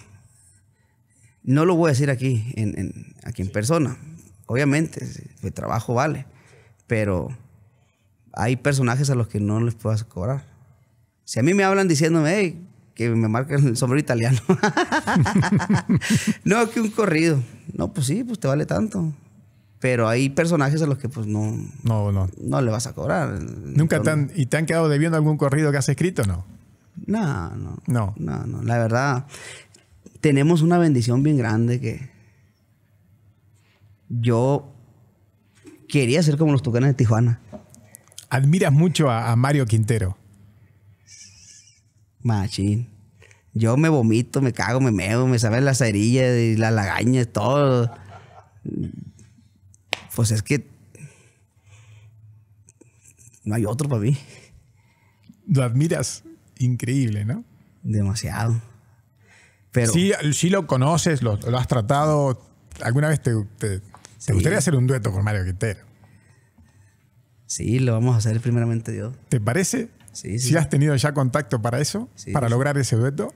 No lo voy a decir aquí en, aquí en persona. Obviamente, de trabajo vale. Pero hay personajes a los que no les puedo cobrar. Si a mí me hablan diciéndome, hey, que me marca el sombrero italiano. no, que un corrido. No, pues sí, pues te vale tanto. Pero hay personajes a los que pues no. No, no. No le vas a cobrar. Nunca te y te han quedado debiendo algún corrido que has escrito, ¿no? No, no. No. No, La verdad, tenemos una bendición bien grande que yo quería ser como los tucanes de Tijuana. Admiras mucho a Mario Quintero. Machín. Yo me vomito, me cago, me meo, me saben las cerillas y la lagaña, todo. Pues es que no hay otro para mí. Lo admiras, increíble, ¿no? Demasiado. Pero, sí, lo conoces, lo, has tratado. ¿Alguna vez te, te, gustaría hacer un dueto con Mario Quintero? Sí, lo vamos a hacer primeramente yo. ¿Te parece? si has tenido ya contacto para eso? para lograr ese dueto.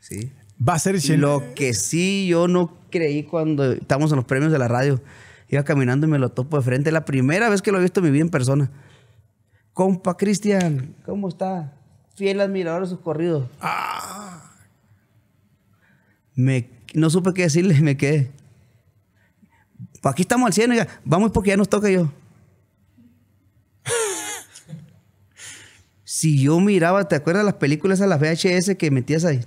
Sí. Va a ser Lo que sí yo no creí cuando estábamos en los premios de la radio. Iba caminando y me lo topo de frente. La primera vez que lo he visto en mi vida en persona. Compa Cristian, ¿cómo está? Fiel admirador de sus corridos. Ah. no supe qué decirle, me quedé. Aquí estamos al 100, vamos porque ya nos toca yo. si yo miraba, ¿te acuerdas las películas a las VHS que metías ahí?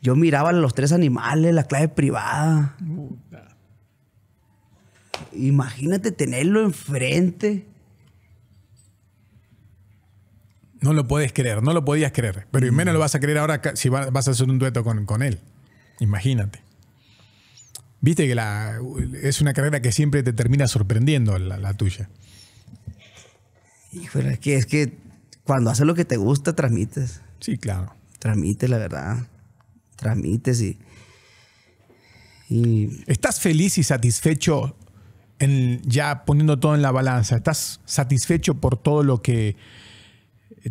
Yo miraba los tres animales, la clave privada. Imagínate tenerlo enfrente. No lo puedes creer, no lo podías creer. Pero y menos lo vas a creer ahora si vas a hacer un dueto con, él. Imagínate. Viste que es una carrera que siempre te termina sorprendiendo la, tuya. es que, es que cuando haces lo que te gusta, transmites. Sí, claro. Transmites, la verdad. Transmites y. ¿Estás feliz y satisfecho en, ya poniendo todo en la balanza? ¿Estás satisfecho por todo lo que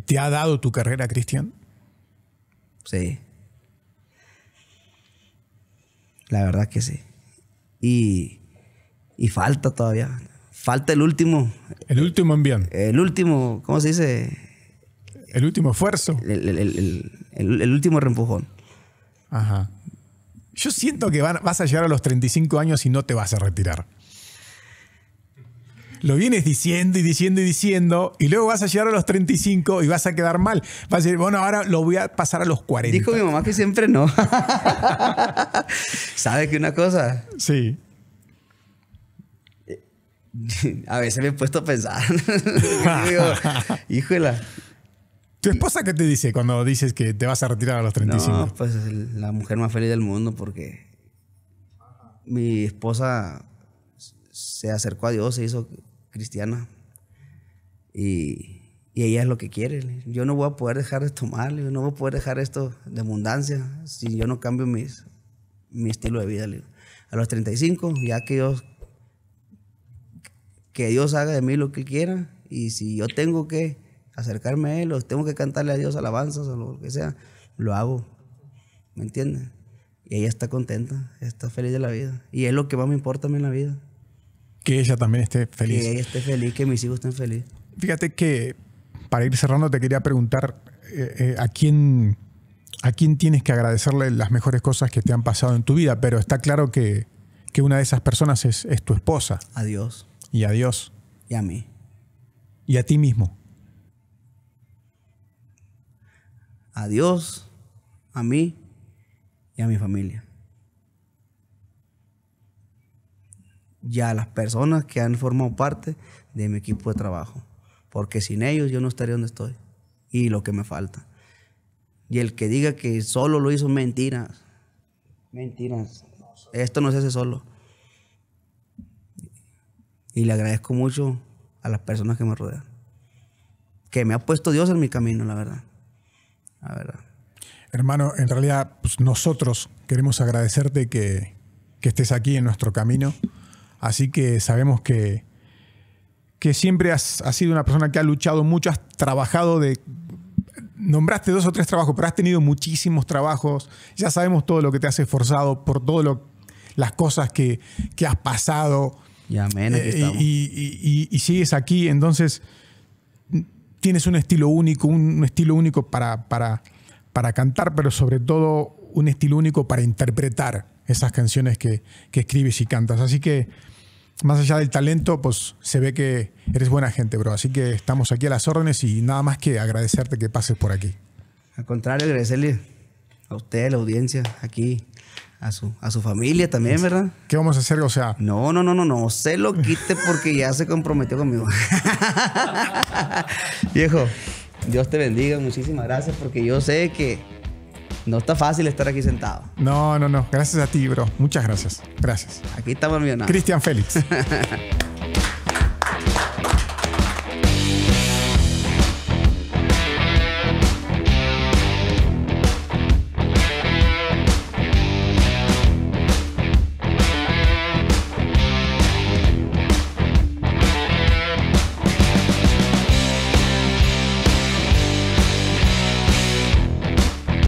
te ha dado tu carrera, Cristian? Sí. La verdad que sí. Y, falta todavía. Falta el último. El último envión. El último, ¿cómo se dice? El último esfuerzo. El, último reempujón. Ajá. Yo siento que vas a llegar a los 35 años y no te vas a retirar. Lo vienes diciendo y diciendo y diciendo, y luego vas a llegar a los 35 y vas a quedar mal. Vas a decir, bueno, ahora lo voy a pasar a los 40. Dijo mi mamá que siempre no. ¿Sabes qué una cosa? Sí. Eh, a veces me he puesto a pensar. Digo, ¿Tu esposa qué te dice cuando dices que te vas a retirar a los 35? No, pues es la mujer más feliz del mundo porque mi esposa se acercó a Dios, se hizo cristiana y, ella es lo que quiere. Yo no voy a poder dejar de tomar, yo no voy a poder dejar esto de abundancia si yo no cambio mis, mi estilo de vida. A los 35, ya que que Dios haga de mí lo que quiera y si yo tengo que acercarme a él, o tengo que cantarle a Dios alabanzas o lo que sea, lo hago. ¿Me entiendes? Y ella está contenta, está feliz de la vida. Y es lo que más me importa a mí en la vida. Que ella también esté feliz. Que ella esté feliz, que mis hijos estén felices. Fíjate que, para ir cerrando, te quería preguntar eh, eh, a quién... ¿A quién tienes que agradecerle las mejores cosas que te han pasado en tu vida? Pero está claro que, que una de esas personas es, es tu esposa. adiós Y a Dios. Y a mí. Y a ti mismo. a Dios, a mí y a mi familia. Y a las personas que han formado parte de mi equipo de trabajo. Porque sin ellos yo no estaría donde estoy. Y lo que me falta. Y el que diga que solo lo hizo, mentiras. Mentiras. Esto no se hace solo. Y le agradezco mucho a las personas que me rodean. Que me ha puesto Dios en mi camino, la verdad. Hermano, en realidad pues, nosotros queremos agradecerte que, estés aquí en nuestro camino. Así que sabemos que, que siempre has, sido una persona que ha luchado mucho, has trabajado de... Nombraste dos o tres trabajos, pero has tenido muchísimos trabajos. Ya sabemos todo lo que te has esforzado, por todas las cosas que, que has pasado. Y, amén, eh, y, sigues aquí. Entonces, tienes un estilo único, un estilo único para, para, para cantar, pero sobre todo un estilo único para interpretar esas canciones que, que, escribes y cantas. Así que, más allá del talento, pues se ve que eres buena gente, bro. Así que estamos aquí a las órdenes y nada más que agradecerte que pases por aquí. Al contrario, agradecerle a usted, a la audiencia, aquí, a su, a su familia también, ¿verdad? ¿Qué vamos a hacer? O sea. No, no, no, no, no. Se lo quite porque ya se comprometió conmigo. Viejo, Dios te bendiga. Muchísimas gracias porque yo sé que no está fácil estar aquí sentado. No, no, no. Gracias a ti, bro. Muchas gracias. Gracias. Aquí estamos, hermano Cristian Félix.